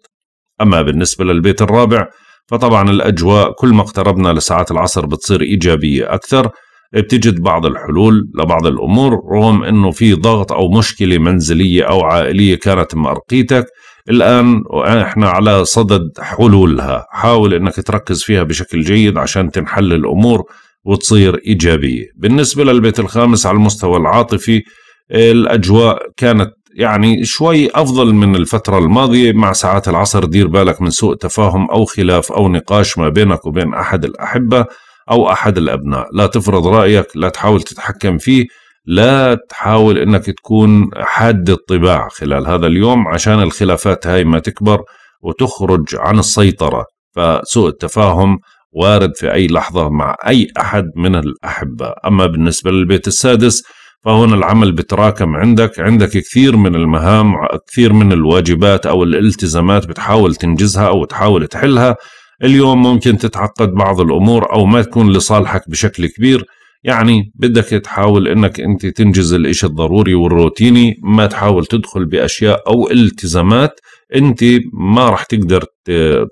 أما بالنسبة للبيت الرابع فطبعا الأجواء كل ما اقتربنا لساعات العصر بتصير إيجابية أكثر بتجد بعض الحلول لبعض الأمور رغم أنه في ضغط أو مشكلة منزلية أو عائلية كانت مارقيتك الآن إحنا على صدد حلولها حاول أنك تركز فيها بشكل جيد عشان تنحل الأمور وتصير إيجابية بالنسبة للبيت الخامس على المستوى العاطفي الأجواء كانت يعني شوي أفضل من الفترة الماضية مع ساعات العصر دير بالك من سوء تفاهم أو خلاف أو نقاش ما بينك وبين أحد الأحبة أو أحد الأبناء لا تفرض رأيك لا تحاول تتحكم فيه لا تحاول انك تكون حاد الطباع خلال هذا اليوم عشان الخلافات هاي ما تكبر وتخرج عن السيطره فسوء التفاهم وارد في اي لحظه مع اي احد من الاحبه اما بالنسبه للبيت السادس فهنا العمل بتراكم عندك عندك كثير من المهام كثير من الواجبات او الالتزامات بتحاول تنجزها او تحاول تحلها اليوم ممكن تتعقد بعض الأمور أو ما تكون لصالحك بشكل كبير يعني بدك تحاول انك انت تنجز الاشي الضروري والروتيني ما تحاول تدخل باشياء او التزامات انت ما رح تقدر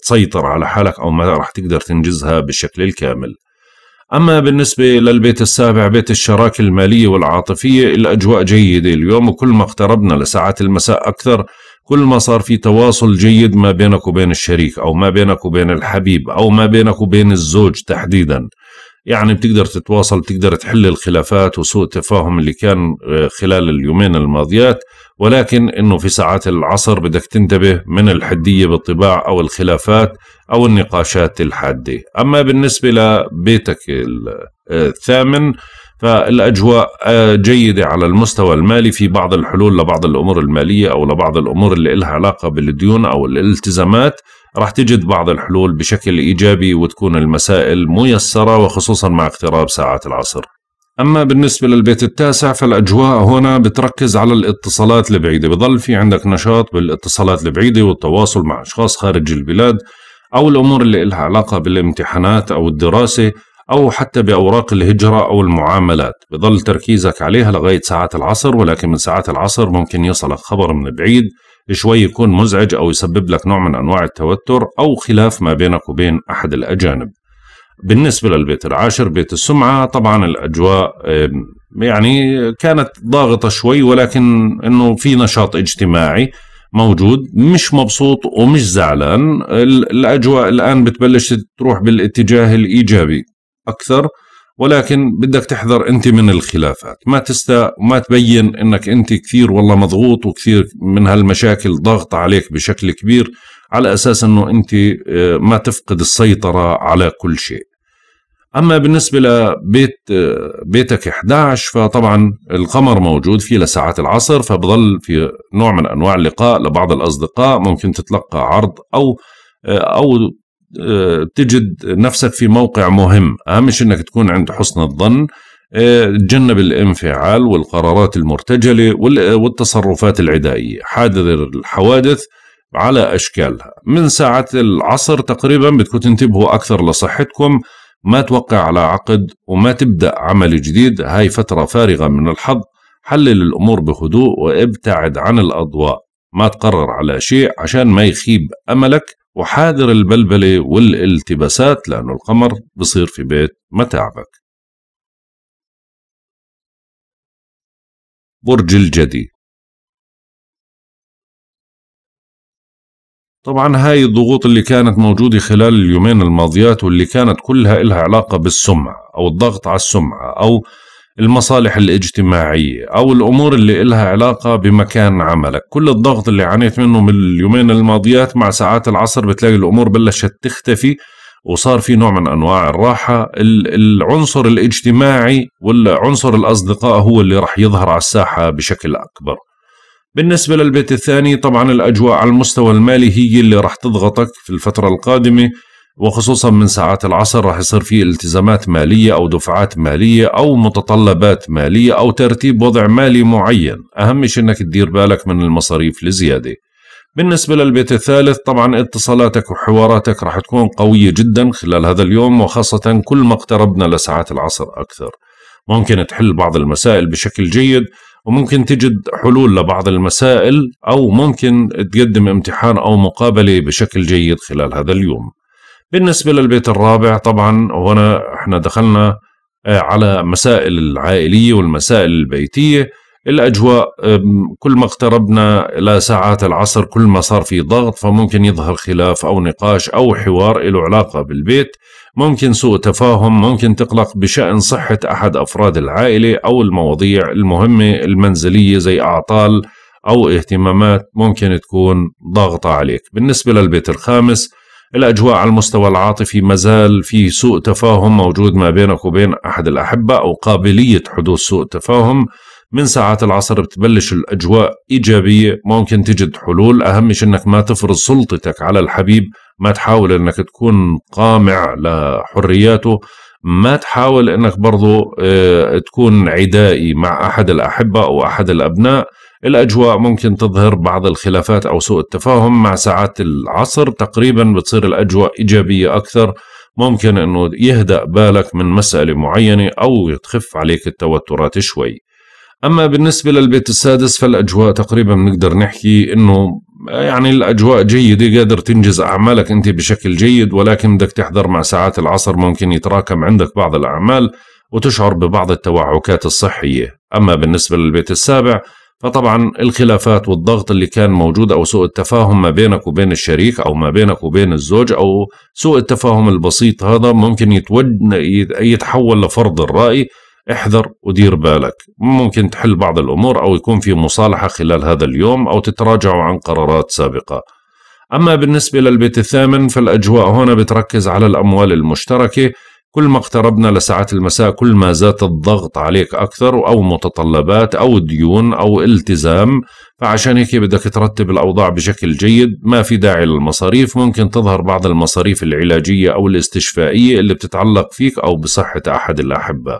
تسيطر على حالك او ما رح تقدر تنجزها بالشكل الكامل أما بالنسبة للبيت السابع بيت الشراكة المالية والعاطفية الأجواء جيدة اليوم وكل ما اقتربنا لساعات المساء أكثر كل ما صار في تواصل جيد ما بينك وبين الشريك أو ما بينك وبين الحبيب أو ما بينك وبين الزوج تحديدا يعني بتقدر تتواصل بتقدر تحل الخلافات وسوء التفاهم اللي كان آه، خلال اليومين الماضيات ولكن انه في ساعات العصر بدك تنتبه من الحديه بالطباع او الخلافات او النقاشات الحاده اما بالنسبه لبيتك آه، الثامن فالاجواء آه، جيده على المستوى المالي في بعض الحلول لبعض الامور الماليه او لبعض الامور اللي لها علاقه بالديون او الالتزامات راح تجد بعض الحلول بشكل ايجابي وتكون المسائل ميسره وخصوصا مع اقتراب ساعات العصر. اما بالنسبه للبيت التاسع فالاجواء هنا بتركز على الاتصالات البعيده، بضل في عندك نشاط بالاتصالات البعيده والتواصل مع اشخاص خارج البلاد او الامور اللي لها علاقه بالامتحانات او الدراسه أو حتى بأوراق الهجرة أو المعاملات بظل تركيزك عليها لغاية ساعات العصر ولكن من ساعات العصر ممكن يصلك خبر من بعيد شوي يكون مزعج أو يسبب لك نوع من أنواع التوتر أو خلاف ما بينك وبين أحد الأجانب بالنسبة للبيت العاشر بيت السمعة طبعا الأجواء يعني كانت ضاغطة شوي ولكن أنه في نشاط اجتماعي موجود مش مبسوط ومش زعلان الأجواء الآن بتبلش تروح بالاتجاه الإيجابي اكثر ولكن بدك تحذر انت من الخلافات ما تستا ما تبين انك انت كثير والله مضغوط وكثير من هالمشاكل ضغط عليك بشكل كبير على اساس انه انت آه، ما تفقد السيطره على كل شيء اما بالنسبه لبيت آه، بيتك 11 فطبعا القمر موجود فيه لساعات العصر فبضل في نوع من انواع اللقاء لبعض الاصدقاء ممكن تتلقى عرض او آه، او آه، تجد نفسك في موقع مهم اهم شيء انك تكون عند حسن الظن تجنب آه، الانفعال والقرارات المرتجله آه، والتصرفات العدائيه حاذر الحوادث على اشكالها من ساعه العصر تقريبا بدكم تنتبهوا اكثر لصحتكم ما توقع على عقد وما تبدا عمل جديد هاي فتره فارغه من الحظ حلل الامور بهدوء وابتعد عن الاضواء ما تقرر على شيء عشان ما يخيب املك وحاذر البلبلة والالتباسات لأنه القمر بصير في بيت متاعبك برج الجدي طبعا هاي الضغوط اللي كانت موجودة خلال اليومين الماضيات واللي كانت كلها إلها علاقة بالسمعة أو الضغط على السمعة أو المصالح الاجتماعية أو الأمور اللي إلها علاقة بمكان عملك كل الضغط اللي عانيت منه من اليومين الماضيات مع ساعات العصر بتلاقي الأمور بلشت تختفي وصار في نوع من أنواع الراحة العنصر الاجتماعي والعنصر الأصدقاء هو اللي رح يظهر على الساحة بشكل أكبر بالنسبة للبيت الثاني طبعا الأجواء على المستوى المالي هي اللي رح تضغطك في الفترة القادمة وخصوصا من ساعات العصر راح يصير في التزامات مالية أو دفعات مالية أو متطلبات مالية أو ترتيب وضع مالي معين أهم شيء أنك تدير بالك من المصاريف لزيادة بالنسبة للبيت الثالث طبعا اتصالاتك وحواراتك راح تكون قوية جدا خلال هذا اليوم وخاصة كل ما اقتربنا لساعات العصر أكثر ممكن تحل بعض المسائل بشكل جيد وممكن تجد حلول لبعض المسائل أو ممكن تقدم امتحان أو مقابلة بشكل جيد خلال هذا اليوم بالنسبة للبيت الرابع طبعا هنا احنا دخلنا آه، على مسائل العائلية والمسائل البيتية الأجواء كل ما اقتربنا إلى ساعات العصر كل ما صار في ضغط فممكن يظهر خلاف أو نقاش أو حوار له علاقة بالبيت ممكن سوء تفاهم ممكن تقلق بشأن صحة أحد أفراد العائلة أو المواضيع المهمة المنزلية زي أعطال أو اهتمامات ممكن تكون ضاغطة عليك بالنسبة للبيت الخامس الأجواء على المستوى العاطفي مازال في سوء تفاهم موجود ما بينك وبين أحد الأحبة أو قابلية حدوث سوء تفاهم من ساعات العصر بتبلش الأجواء إيجابية ممكن تجد حلول أهم شيء أنك ما تفرض سلطتك على الحبيب ما تحاول أنك تكون قامع لحرياته ما تحاول أنك برضو آه، تكون عدائي مع أحد الأحبة أو أحد الأبناء الأجواء ممكن تظهر بعض الخلافات أو سوء التفاهم مع ساعات العصر تقريبا بتصير الأجواء إيجابية أكثر ممكن أنه يهدأ بالك من مسألة معينة أو تخف عليك التوترات شوي أما بالنسبة للبيت السادس فالأجواء تقريبا بنقدر نحكي أنه يعني الأجواء جيدة قادر تنجز أعمالك أنت بشكل جيد ولكن بدك تحضر مع ساعات العصر ممكن يتراكم عندك بعض الأعمال وتشعر ببعض التوعكات الصحية أما بالنسبة للبيت السابع فطبعا الخلافات والضغط اللي كان موجود أو سوء التفاهم ما بينك وبين الشريك أو ما بينك وبين الزوج أو سوء التفاهم البسيط هذا ممكن يتود يتحول لفرض الرأي احذر ودير بالك ممكن تحل بعض الأمور أو يكون في مصالحة خلال هذا اليوم أو تتراجعوا عن قرارات سابقة أما بالنسبة للبيت الثامن فالأجواء هنا بتركز على الأموال المشتركة كل ما اقتربنا لساعات المساء كل ما زاد الضغط عليك أكثر أو متطلبات أو ديون أو التزام فعشان هيك بدك ترتب الأوضاع بشكل جيد ما في داعي للمصاريف ممكن تظهر بعض المصاريف العلاجية أو الاستشفائية اللي بتتعلق فيك أو بصحة أحد الأحبة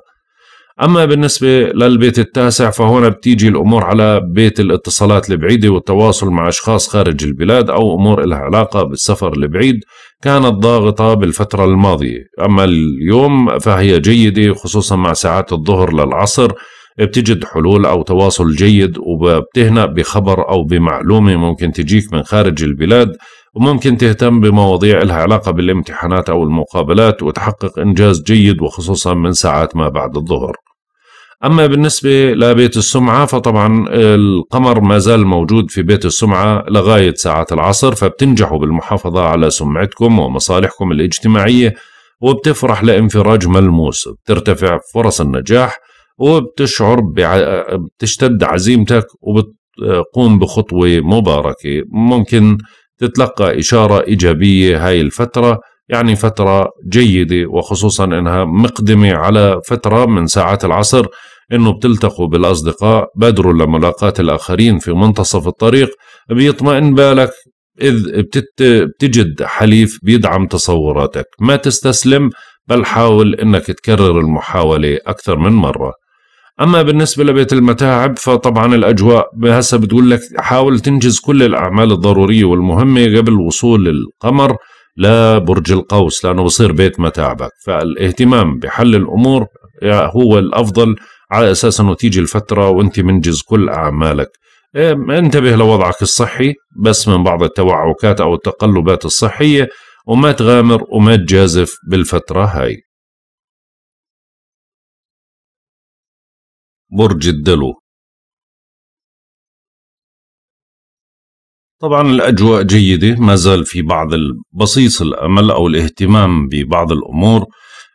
أما بالنسبة للبيت التاسع فهنا بتيجي الأمور على بيت الاتصالات البعيدة والتواصل مع أشخاص خارج البلاد أو أمور لها علاقة بالسفر البعيد كانت ضاغطة بالفترة الماضية أما اليوم فهي جيدة خصوصا مع ساعات الظهر للعصر بتجد حلول أو تواصل جيد وبتهنأ بخبر أو بمعلومة ممكن تجيك من خارج البلاد وممكن تهتم بمواضيع لها علاقة بالامتحانات أو المقابلات وتحقق إنجاز جيد وخصوصا من ساعات ما بعد الظهر أما بالنسبة لبيت السمعة فطبعا القمر ما زال موجود في بيت السمعة لغاية ساعات العصر فبتنجحوا بالمحافظة على سمعتكم ومصالحكم الاجتماعية وبتفرح لانفراج ملموس بترتفع فرص النجاح وبتشعر بع... بتشتد عزيمتك وبتقوم بخطوة مباركة ممكن تتلقى إشارة إيجابية هاي الفترة يعني فترة جيدة وخصوصا انها مقدمة على فترة من ساعات العصر انه بتلتقوا بالاصدقاء بادروا لملاقاة الاخرين في منتصف الطريق بيطمئن بالك إذ بتت... بتجد حليف بيدعم تصوراتك ما تستسلم بل حاول أنك تكرر المحاولة أكثر من مرة أما بالنسبة لبيت المتاعب فطبعا الأجواء هسه بتقول لك حاول تنجز كل الأعمال الضرورية والمهمة قبل وصول القمر لا برج القوس لأنه بصير بيت متاعبك فالاهتمام بحل الأمور هو الأفضل على أساس أنه تيجي الفترة وأنت منجز كل أعمالك إيه، انتبه لوضعك الصحي بس من بعض التوعكات أو التقلبات الصحية وما تغامر وما تجازف بالفترة هاي برج الدلو طبعا الأجواء جيدة ما زال في بعض بصيص الأمل أو الاهتمام ببعض الأمور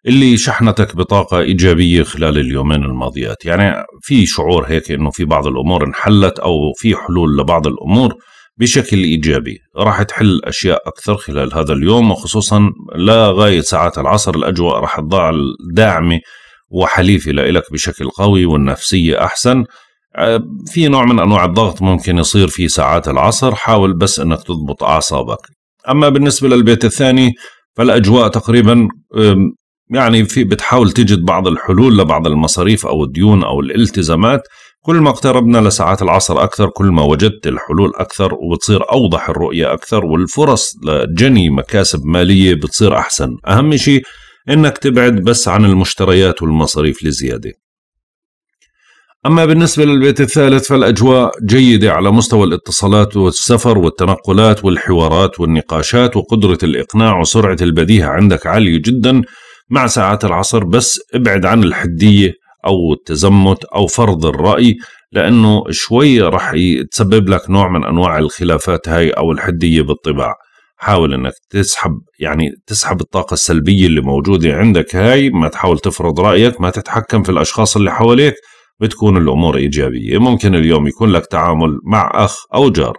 اللي شحنتك بطاقة إيجابية خلال اليومين الماضيات يعني في شعور هيك أنه في بعض الأمور انحلت أو في حلول لبعض الأمور بشكل إيجابي راح تحل أشياء أكثر خلال هذا اليوم وخصوصا لا غاية ساعات العصر الأجواء راح تضل داعمة وحليفة لإلك بشكل قوي والنفسية أحسن آه، في نوع من انواع الضغط ممكن يصير في ساعات العصر حاول بس انك تضبط اعصابك اما بالنسبه للبيت الثاني فالاجواء تقريبا يعني في بتحاول تجد بعض الحلول لبعض المصاريف او الديون او الالتزامات كل ما اقتربنا لساعات العصر اكثر كل ما وجدت الحلول اكثر وبتصير اوضح الرؤيه اكثر والفرص لجني مكاسب ماليه بتصير احسن اهم شيء انك تبعد بس عن المشتريات والمصاريف لزياده أما بالنسبة للبيت الثالث فالأجواء جيدة على مستوى الاتصالات والسفر والتنقلات والحوارات والنقاشات وقدرة الإقناع وسرعة البديهة عندك عالية جدا مع ساعات العصر بس ابعد عن الحدية أو التزمت أو فرض الرأي لأنه شوي رح تسبب لك نوع من أنواع الخلافات هاي أو الحدية بالطباع حاول انك تسحب يعني تسحب الطاقة السلبية اللي موجودة عندك هاي ما تحاول تفرض رأيك ما تتحكم في الأشخاص اللي حواليك بتكون الأمور إيجابية ممكن اليوم يكون لك تعامل مع أخ أو جار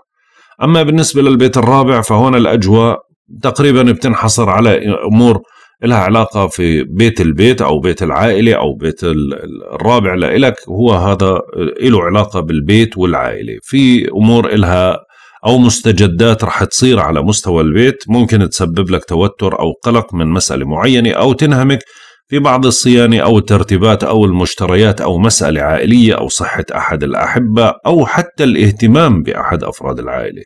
أما بالنسبة للبيت الرابع فهون الأجواء تقريبا بتنحصر على أمور لها علاقة في بيت البيت أو بيت العائلة أو بيت الرابع لإلك هو هذا له علاقة بالبيت والعائلة في أمور لها أو مستجدات رح تصير على مستوى البيت ممكن تسبب لك توتر أو قلق من مسألة معينة أو تنهمك في بعض الصيانة أو الترتيبات أو المشتريات أو مسألة عائلية أو صحة أحد الأحبة أو حتى الاهتمام بأحد أفراد العائلة.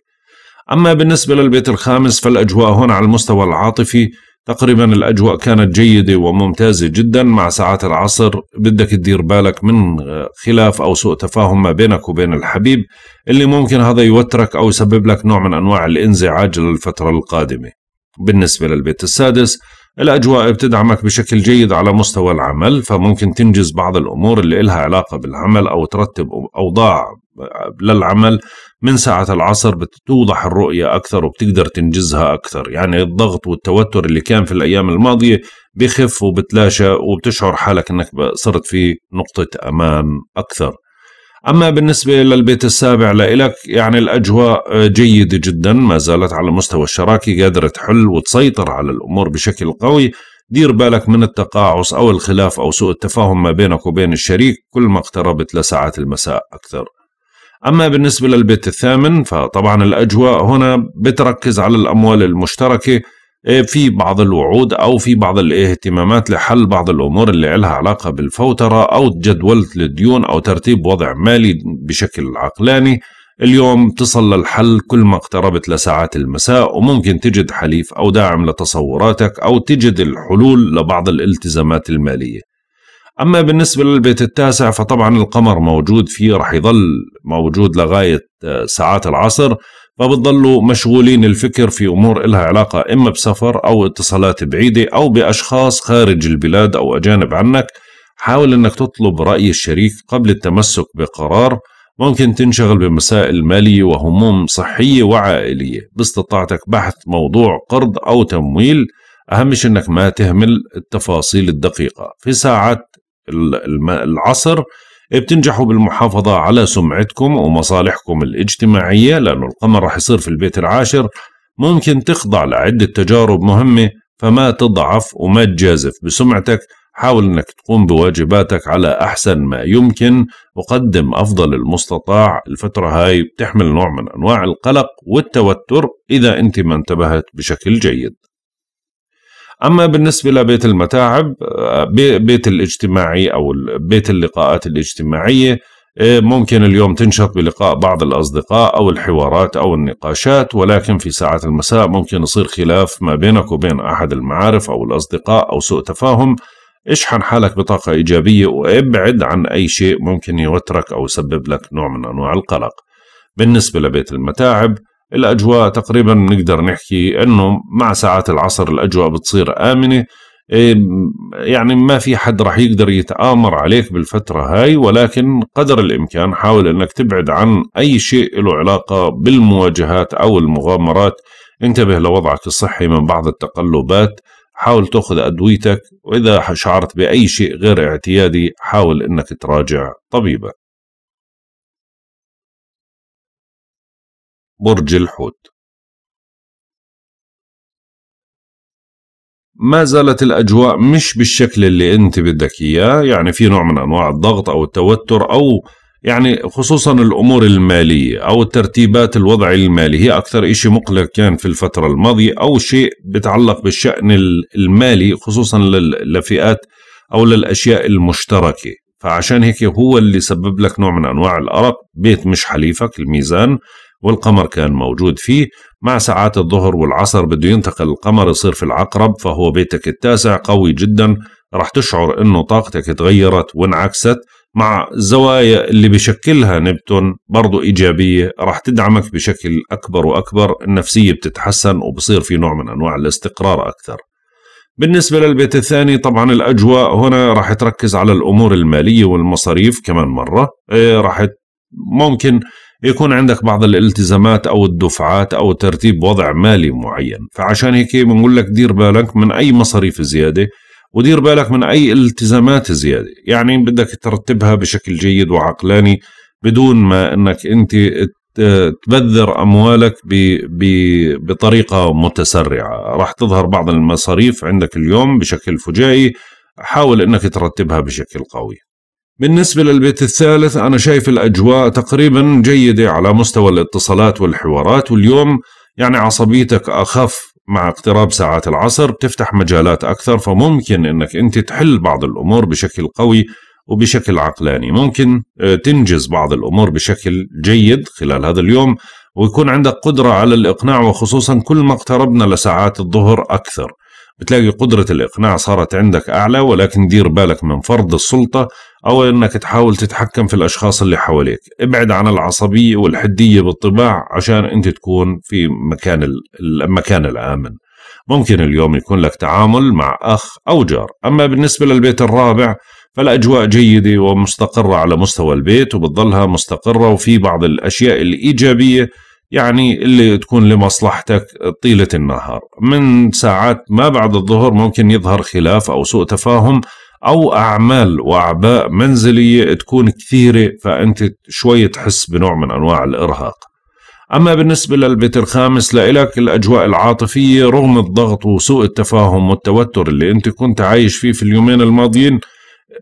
أما بالنسبة للبيت الخامس فالأجواء هنا على المستوى العاطفي تقريبا الأجواء كانت جيدة وممتازة جدا مع ساعات العصر بدك تدير بالك من خلاف أو سوء تفاهم ما بينك وبين الحبيب اللي ممكن هذا يوترك أو يسبب لك نوع من أنواع الانزعاج للفترة القادمة بالنسبة للبيت السادس الأجواء بتدعمك بشكل جيد على مستوى العمل فممكن تنجز بعض الأمور اللي إلها علاقة بالعمل أو ترتب أوضاع للعمل من ساعة العصر بتوضح الرؤية أكثر وبتقدر تنجزها أكثر يعني الضغط والتوتر اللي كان في الأيام الماضية بخف وبتلاشى وبتشعر حالك أنك صرت في نقطة أمان أكثر أما بالنسبة للبيت السابع لإلك يعني الأجواء جيدة جدا ما زالت على مستوى الشراكة قادرة تحل وتسيطر على الأمور بشكل قوي دير بالك من التقاعس أو الخلاف أو سوء التفاهم ما بينك وبين الشريك كل ما اقتربت لساعات المساء أكثر أما بالنسبة للبيت الثامن فطبعا الأجواء هنا بتركز على الأموال المشتركة في بعض الوعود أو في بعض الاهتمامات لحل بعض الأمور اللي لها علاقة بالفوترة أو جدولة الديون أو ترتيب وضع مالي بشكل عقلاني اليوم تصل للحل كل ما اقتربت لساعات المساء وممكن تجد حليف أو داعم لتصوراتك أو تجد الحلول لبعض الالتزامات المالية أما بالنسبة للبيت التاسع فطبعا القمر موجود فيه رح يظل موجود لغاية آه، ساعات العصر فبتضلوا مشغولين الفكر في أمور إلها علاقة إما بسفر أو اتصالات بعيدة أو بأشخاص خارج البلاد أو أجانب عنك حاول أنك تطلب رأي الشريك قبل التمسك بقرار ممكن تنشغل بمسائل مالية وهموم صحية وعائلية باستطاعتك بحث موضوع قرض أو تمويل أهم أنك ما تهمل التفاصيل الدقيقة في ساعات العصر بتنجحوا بالمحافظة على سمعتكم ومصالحكم الاجتماعية لأنه القمر رح يصير في البيت العاشر ممكن تخضع لعدة تجارب مهمة فما تضعف وما تجازف بسمعتك حاول أنك تقوم بواجباتك على أحسن ما يمكن وقدم أفضل المستطاع الفترة هاي بتحمل نوع من أنواع القلق والتوتر إذا أنت ما انتبهت بشكل جيد اما بالنسبه لبيت المتاعب آه، بيت الاجتماعي او بيت اللقاءات الاجتماعيه آه، ممكن اليوم تنشط بلقاء بعض الاصدقاء او الحوارات او النقاشات ولكن في ساعات المساء ممكن يصير خلاف ما بينك وبين احد المعارف او الاصدقاء او سوء تفاهم اشحن حالك بطاقه ايجابيه وابعد عن اي شيء ممكن يوترك او يسبب لك نوع من انواع القلق بالنسبه لبيت المتاعب الأجواء تقريبا نقدر نحكي أنه مع ساعات العصر الأجواء بتصير آمنة يعني ما في حد رح يقدر يتآمر عليك بالفترة هاي ولكن قدر الإمكان حاول أنك تبعد عن أي شيء له علاقة بالمواجهات أو المغامرات انتبه لوضعك الصحي من بعض التقلبات حاول تأخذ أدويتك وإذا شعرت بأي شيء غير اعتيادي حاول أنك تراجع طبيبك برج الحوت ما زالت الأجواء مش بالشكل اللي أنت بدك إياه يعني في نوع من أنواع الضغط أو التوتر أو يعني خصوصا الأمور المالية أو الترتيبات الوضع المالي هي أكثر إشي مقلق كان في الفترة الماضية أو شيء بتعلق بالشأن المالي خصوصا للفئات أو للأشياء المشتركة فعشان هيك هو اللي سبب لك نوع من أنواع الأرق بيت مش حليفك الميزان والقمر كان موجود فيه مع ساعات الظهر والعصر بده ينتقل القمر يصير في العقرب فهو بيتك التاسع قوي جدا رح تشعر انه طاقتك تغيرت وانعكست مع الزوايا اللي بشكلها نبتون برضو إيجابية راح تدعمك بشكل أكبر وأكبر النفسية بتتحسن وبصير في نوع من أنواع الاستقرار أكثر بالنسبة للبيت الثاني طبعا الأجواء هنا راح تركز على الأمور المالية والمصاريف كمان مرة إيه، راح ممكن يكون عندك بعض الالتزامات او الدفعات او ترتيب وضع مالي معين فعشان هيك بنقول لك دير بالك من اي مصاريف زياده ودير بالك من اي التزامات زياده يعني بدك ترتبها بشكل جيد وعقلاني بدون ما انك انت تبذر اموالك ب ب بطريقه متسرعه راح تظهر بعض المصاريف عندك اليوم بشكل فجائي حاول انك ترتبها بشكل قوي بالنسبة للبيت الثالث أنا شايف الأجواء تقريبا جيدة على مستوى الاتصالات والحوارات واليوم يعني عصبيتك أخف مع اقتراب ساعات العصر بتفتح مجالات أكثر فممكن أنك أنت تحل بعض الأمور بشكل قوي وبشكل عقلاني ممكن آه، تنجز بعض الأمور بشكل جيد خلال هذا اليوم ويكون عندك قدرة على الإقناع وخصوصا كل ما اقتربنا لساعات الظهر أكثر بتلاقي قدرة الإقناع صارت عندك أعلى ولكن دير بالك من فرض السلطة أو أنك تحاول تتحكم في الأشخاص اللي حواليك ابعد عن العصبية والحدية بالطباع عشان أنت تكون في مكان المكان الآمن ممكن اليوم يكون لك تعامل مع أخ أو جار أما بالنسبة للبيت الرابع فالأجواء جيدة ومستقرة على مستوى البيت وبتظلها مستقرة وفي بعض الأشياء الإيجابية يعني اللي تكون لمصلحتك طيلة النهار من ساعات ما بعد الظهر ممكن يظهر خلاف أو سوء تفاهم أو أعمال وأعباء منزلية تكون كثيرة فأنت شوي تحس بنوع من أنواع الإرهاق أما بالنسبة للبيت الخامس لإلك الأجواء العاطفية رغم الضغط وسوء التفاهم والتوتر اللي أنت كنت عايش فيه في اليومين الماضيين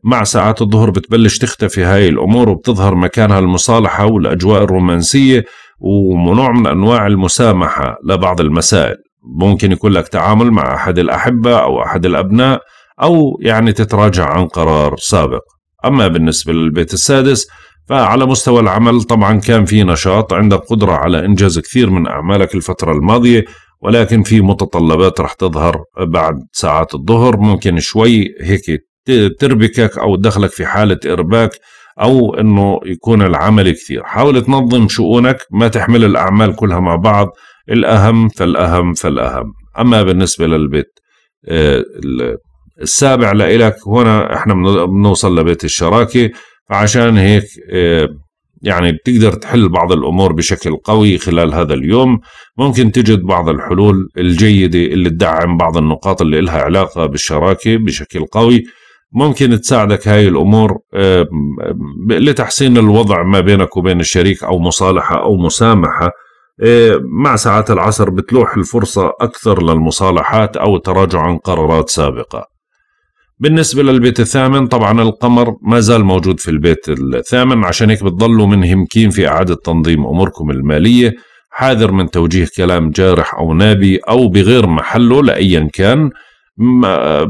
مع ساعات الظهر بتبلش تختفي هاي الأمور وبتظهر مكانها المصالحة والأجواء الرومانسية ونوع من أنواع المسامحة لبعض المسائل ممكن يكون لك تعامل مع أحد الأحبة أو أحد الأبناء أو يعني تتراجع عن قرار سابق أما بالنسبة للبيت السادس فعلى مستوى العمل طبعا كان في نشاط عندك قدرة على إنجاز كثير من أعمالك الفترة الماضية ولكن في متطلبات رح تظهر بعد ساعات الظهر ممكن شوي هيك تربكك أو تدخلك في حالة إرباك او انه يكون العمل كثير حاول تنظم شؤونك ما تحمل الاعمال كلها مع بعض الاهم فالاهم فالاهم اما بالنسبه للبيت آه، السابع لإلك هنا احنا بنوصل لبيت الشراكه فعشان هيك آه، يعني بتقدر تحل بعض الامور بشكل قوي خلال هذا اليوم ممكن تجد بعض الحلول الجيده اللي تدعم بعض النقاط اللي لها علاقه بالشراكه بشكل قوي ممكن تساعدك هاي الامور لتحسين الوضع ما بينك وبين الشريك او مصالحه او مسامحه آه، مع ساعات العصر بتلوح الفرصه اكثر للمصالحات او التراجع عن قرارات سابقه. بالنسبه للبيت الثامن طبعا القمر ما زال موجود في البيت الثامن عشان هيك بتضلوا منهمكين في اعاده تنظيم اموركم الماليه حاذر من توجيه كلام جارح او نابي او بغير محله لايا كان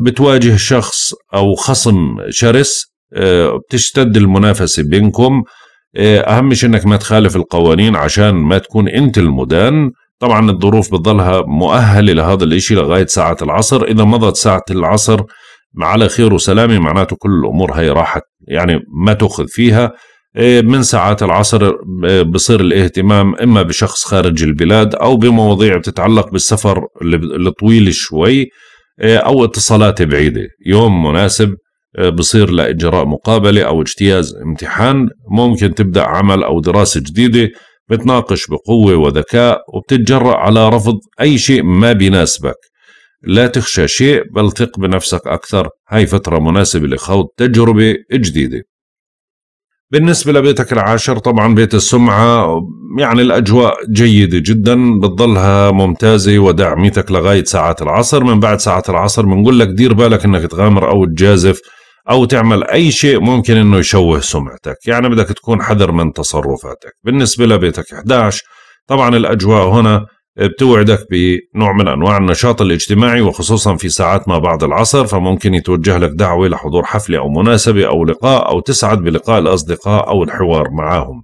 بتواجه شخص او خصم شرس آه، بتشتد المنافسه بينكم آه، اهم شيء انك ما تخالف القوانين عشان ما تكون انت المدان طبعا الظروف بتضلها مؤهله لهذا الاشي لغايه ساعه العصر اذا مضت ساعه العصر على خير وسلامه معناته كل الامور هي راحت يعني ما تاخذ فيها آه، من ساعات العصر بصير الاهتمام اما بشخص خارج البلاد او بمواضيع بتتعلق بالسفر الطويل شوي آه، او اتصالات بعيده يوم مناسب آه، بصير لاجراء مقابله او اجتياز امتحان ممكن تبدا عمل او دراسه جديده بتناقش بقوه وذكاء وبتتجرأ على رفض اي شيء ما بيناسبك لا تخشى شيء بل ثق بنفسك اكثر هاي فتره مناسبه لخوض تجربه جديده بالنسبة لبيتك العاشر طبعا بيت السمعة يعني الأجواء جيدة جدا بتضلها ممتازة ودعميتك لغاية ساعات العصر من بعد ساعات العصر بنقول لك دير بالك انك تغامر او تجازف او تعمل اي شيء ممكن انه يشوه سمعتك يعني بدك تكون حذر من تصرفاتك بالنسبة لبيتك 11 طبعا الأجواء هنا بتوعدك بنوع من انواع النشاط الاجتماعي وخصوصا في ساعات ما بعد العصر فممكن يتوجه لك دعوه لحضور حفله او مناسبه او لقاء او تسعد بلقاء الاصدقاء او الحوار معهم.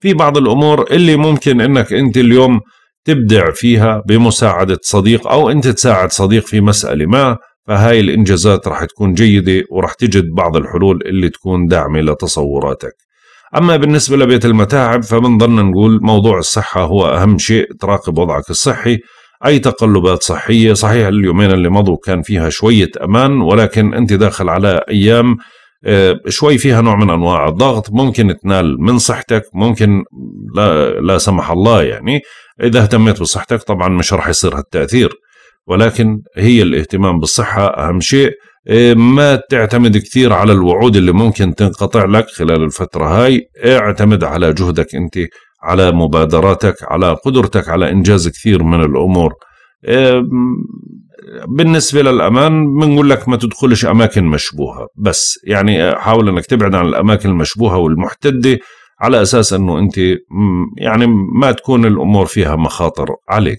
في بعض الامور اللي ممكن انك انت اليوم تبدع فيها بمساعده صديق او انت تساعد صديق في مساله ما فهاي الانجازات رح تكون جيده ورح تجد بعض الحلول اللي تكون داعمه لتصوراتك. أما بالنسبة لبيت المتاعب فبنضلنا نقول موضوع الصحة هو أهم شيء تراقب وضعك الصحي أي تقلبات صحية صحيح اليومين اللي مضوا كان فيها شوية أمان ولكن أنت داخل على أيام آه، شوي فيها نوع من أنواع الضغط ممكن تنال من صحتك ممكن لا, لا سمح الله يعني إذا اهتميت بصحتك طبعا مش راح يصير هالتأثير ولكن هي الاهتمام بالصحة أهم شيء إيه، ما تعتمد كثير على الوعود اللي ممكن تنقطع لك خلال الفترة هاي إيه، اعتمد على جهدك انت على مبادراتك على قدرتك على انجاز كثير من الامور إيه، بالنسبة للأمان بنقول لك ما تدخلش أماكن مشبوهة بس يعني حاول أنك تبعد عن الأماكن المشبوهة والمحتدة على أساس أنه أنت يعني ما تكون الأمور فيها مخاطر عليك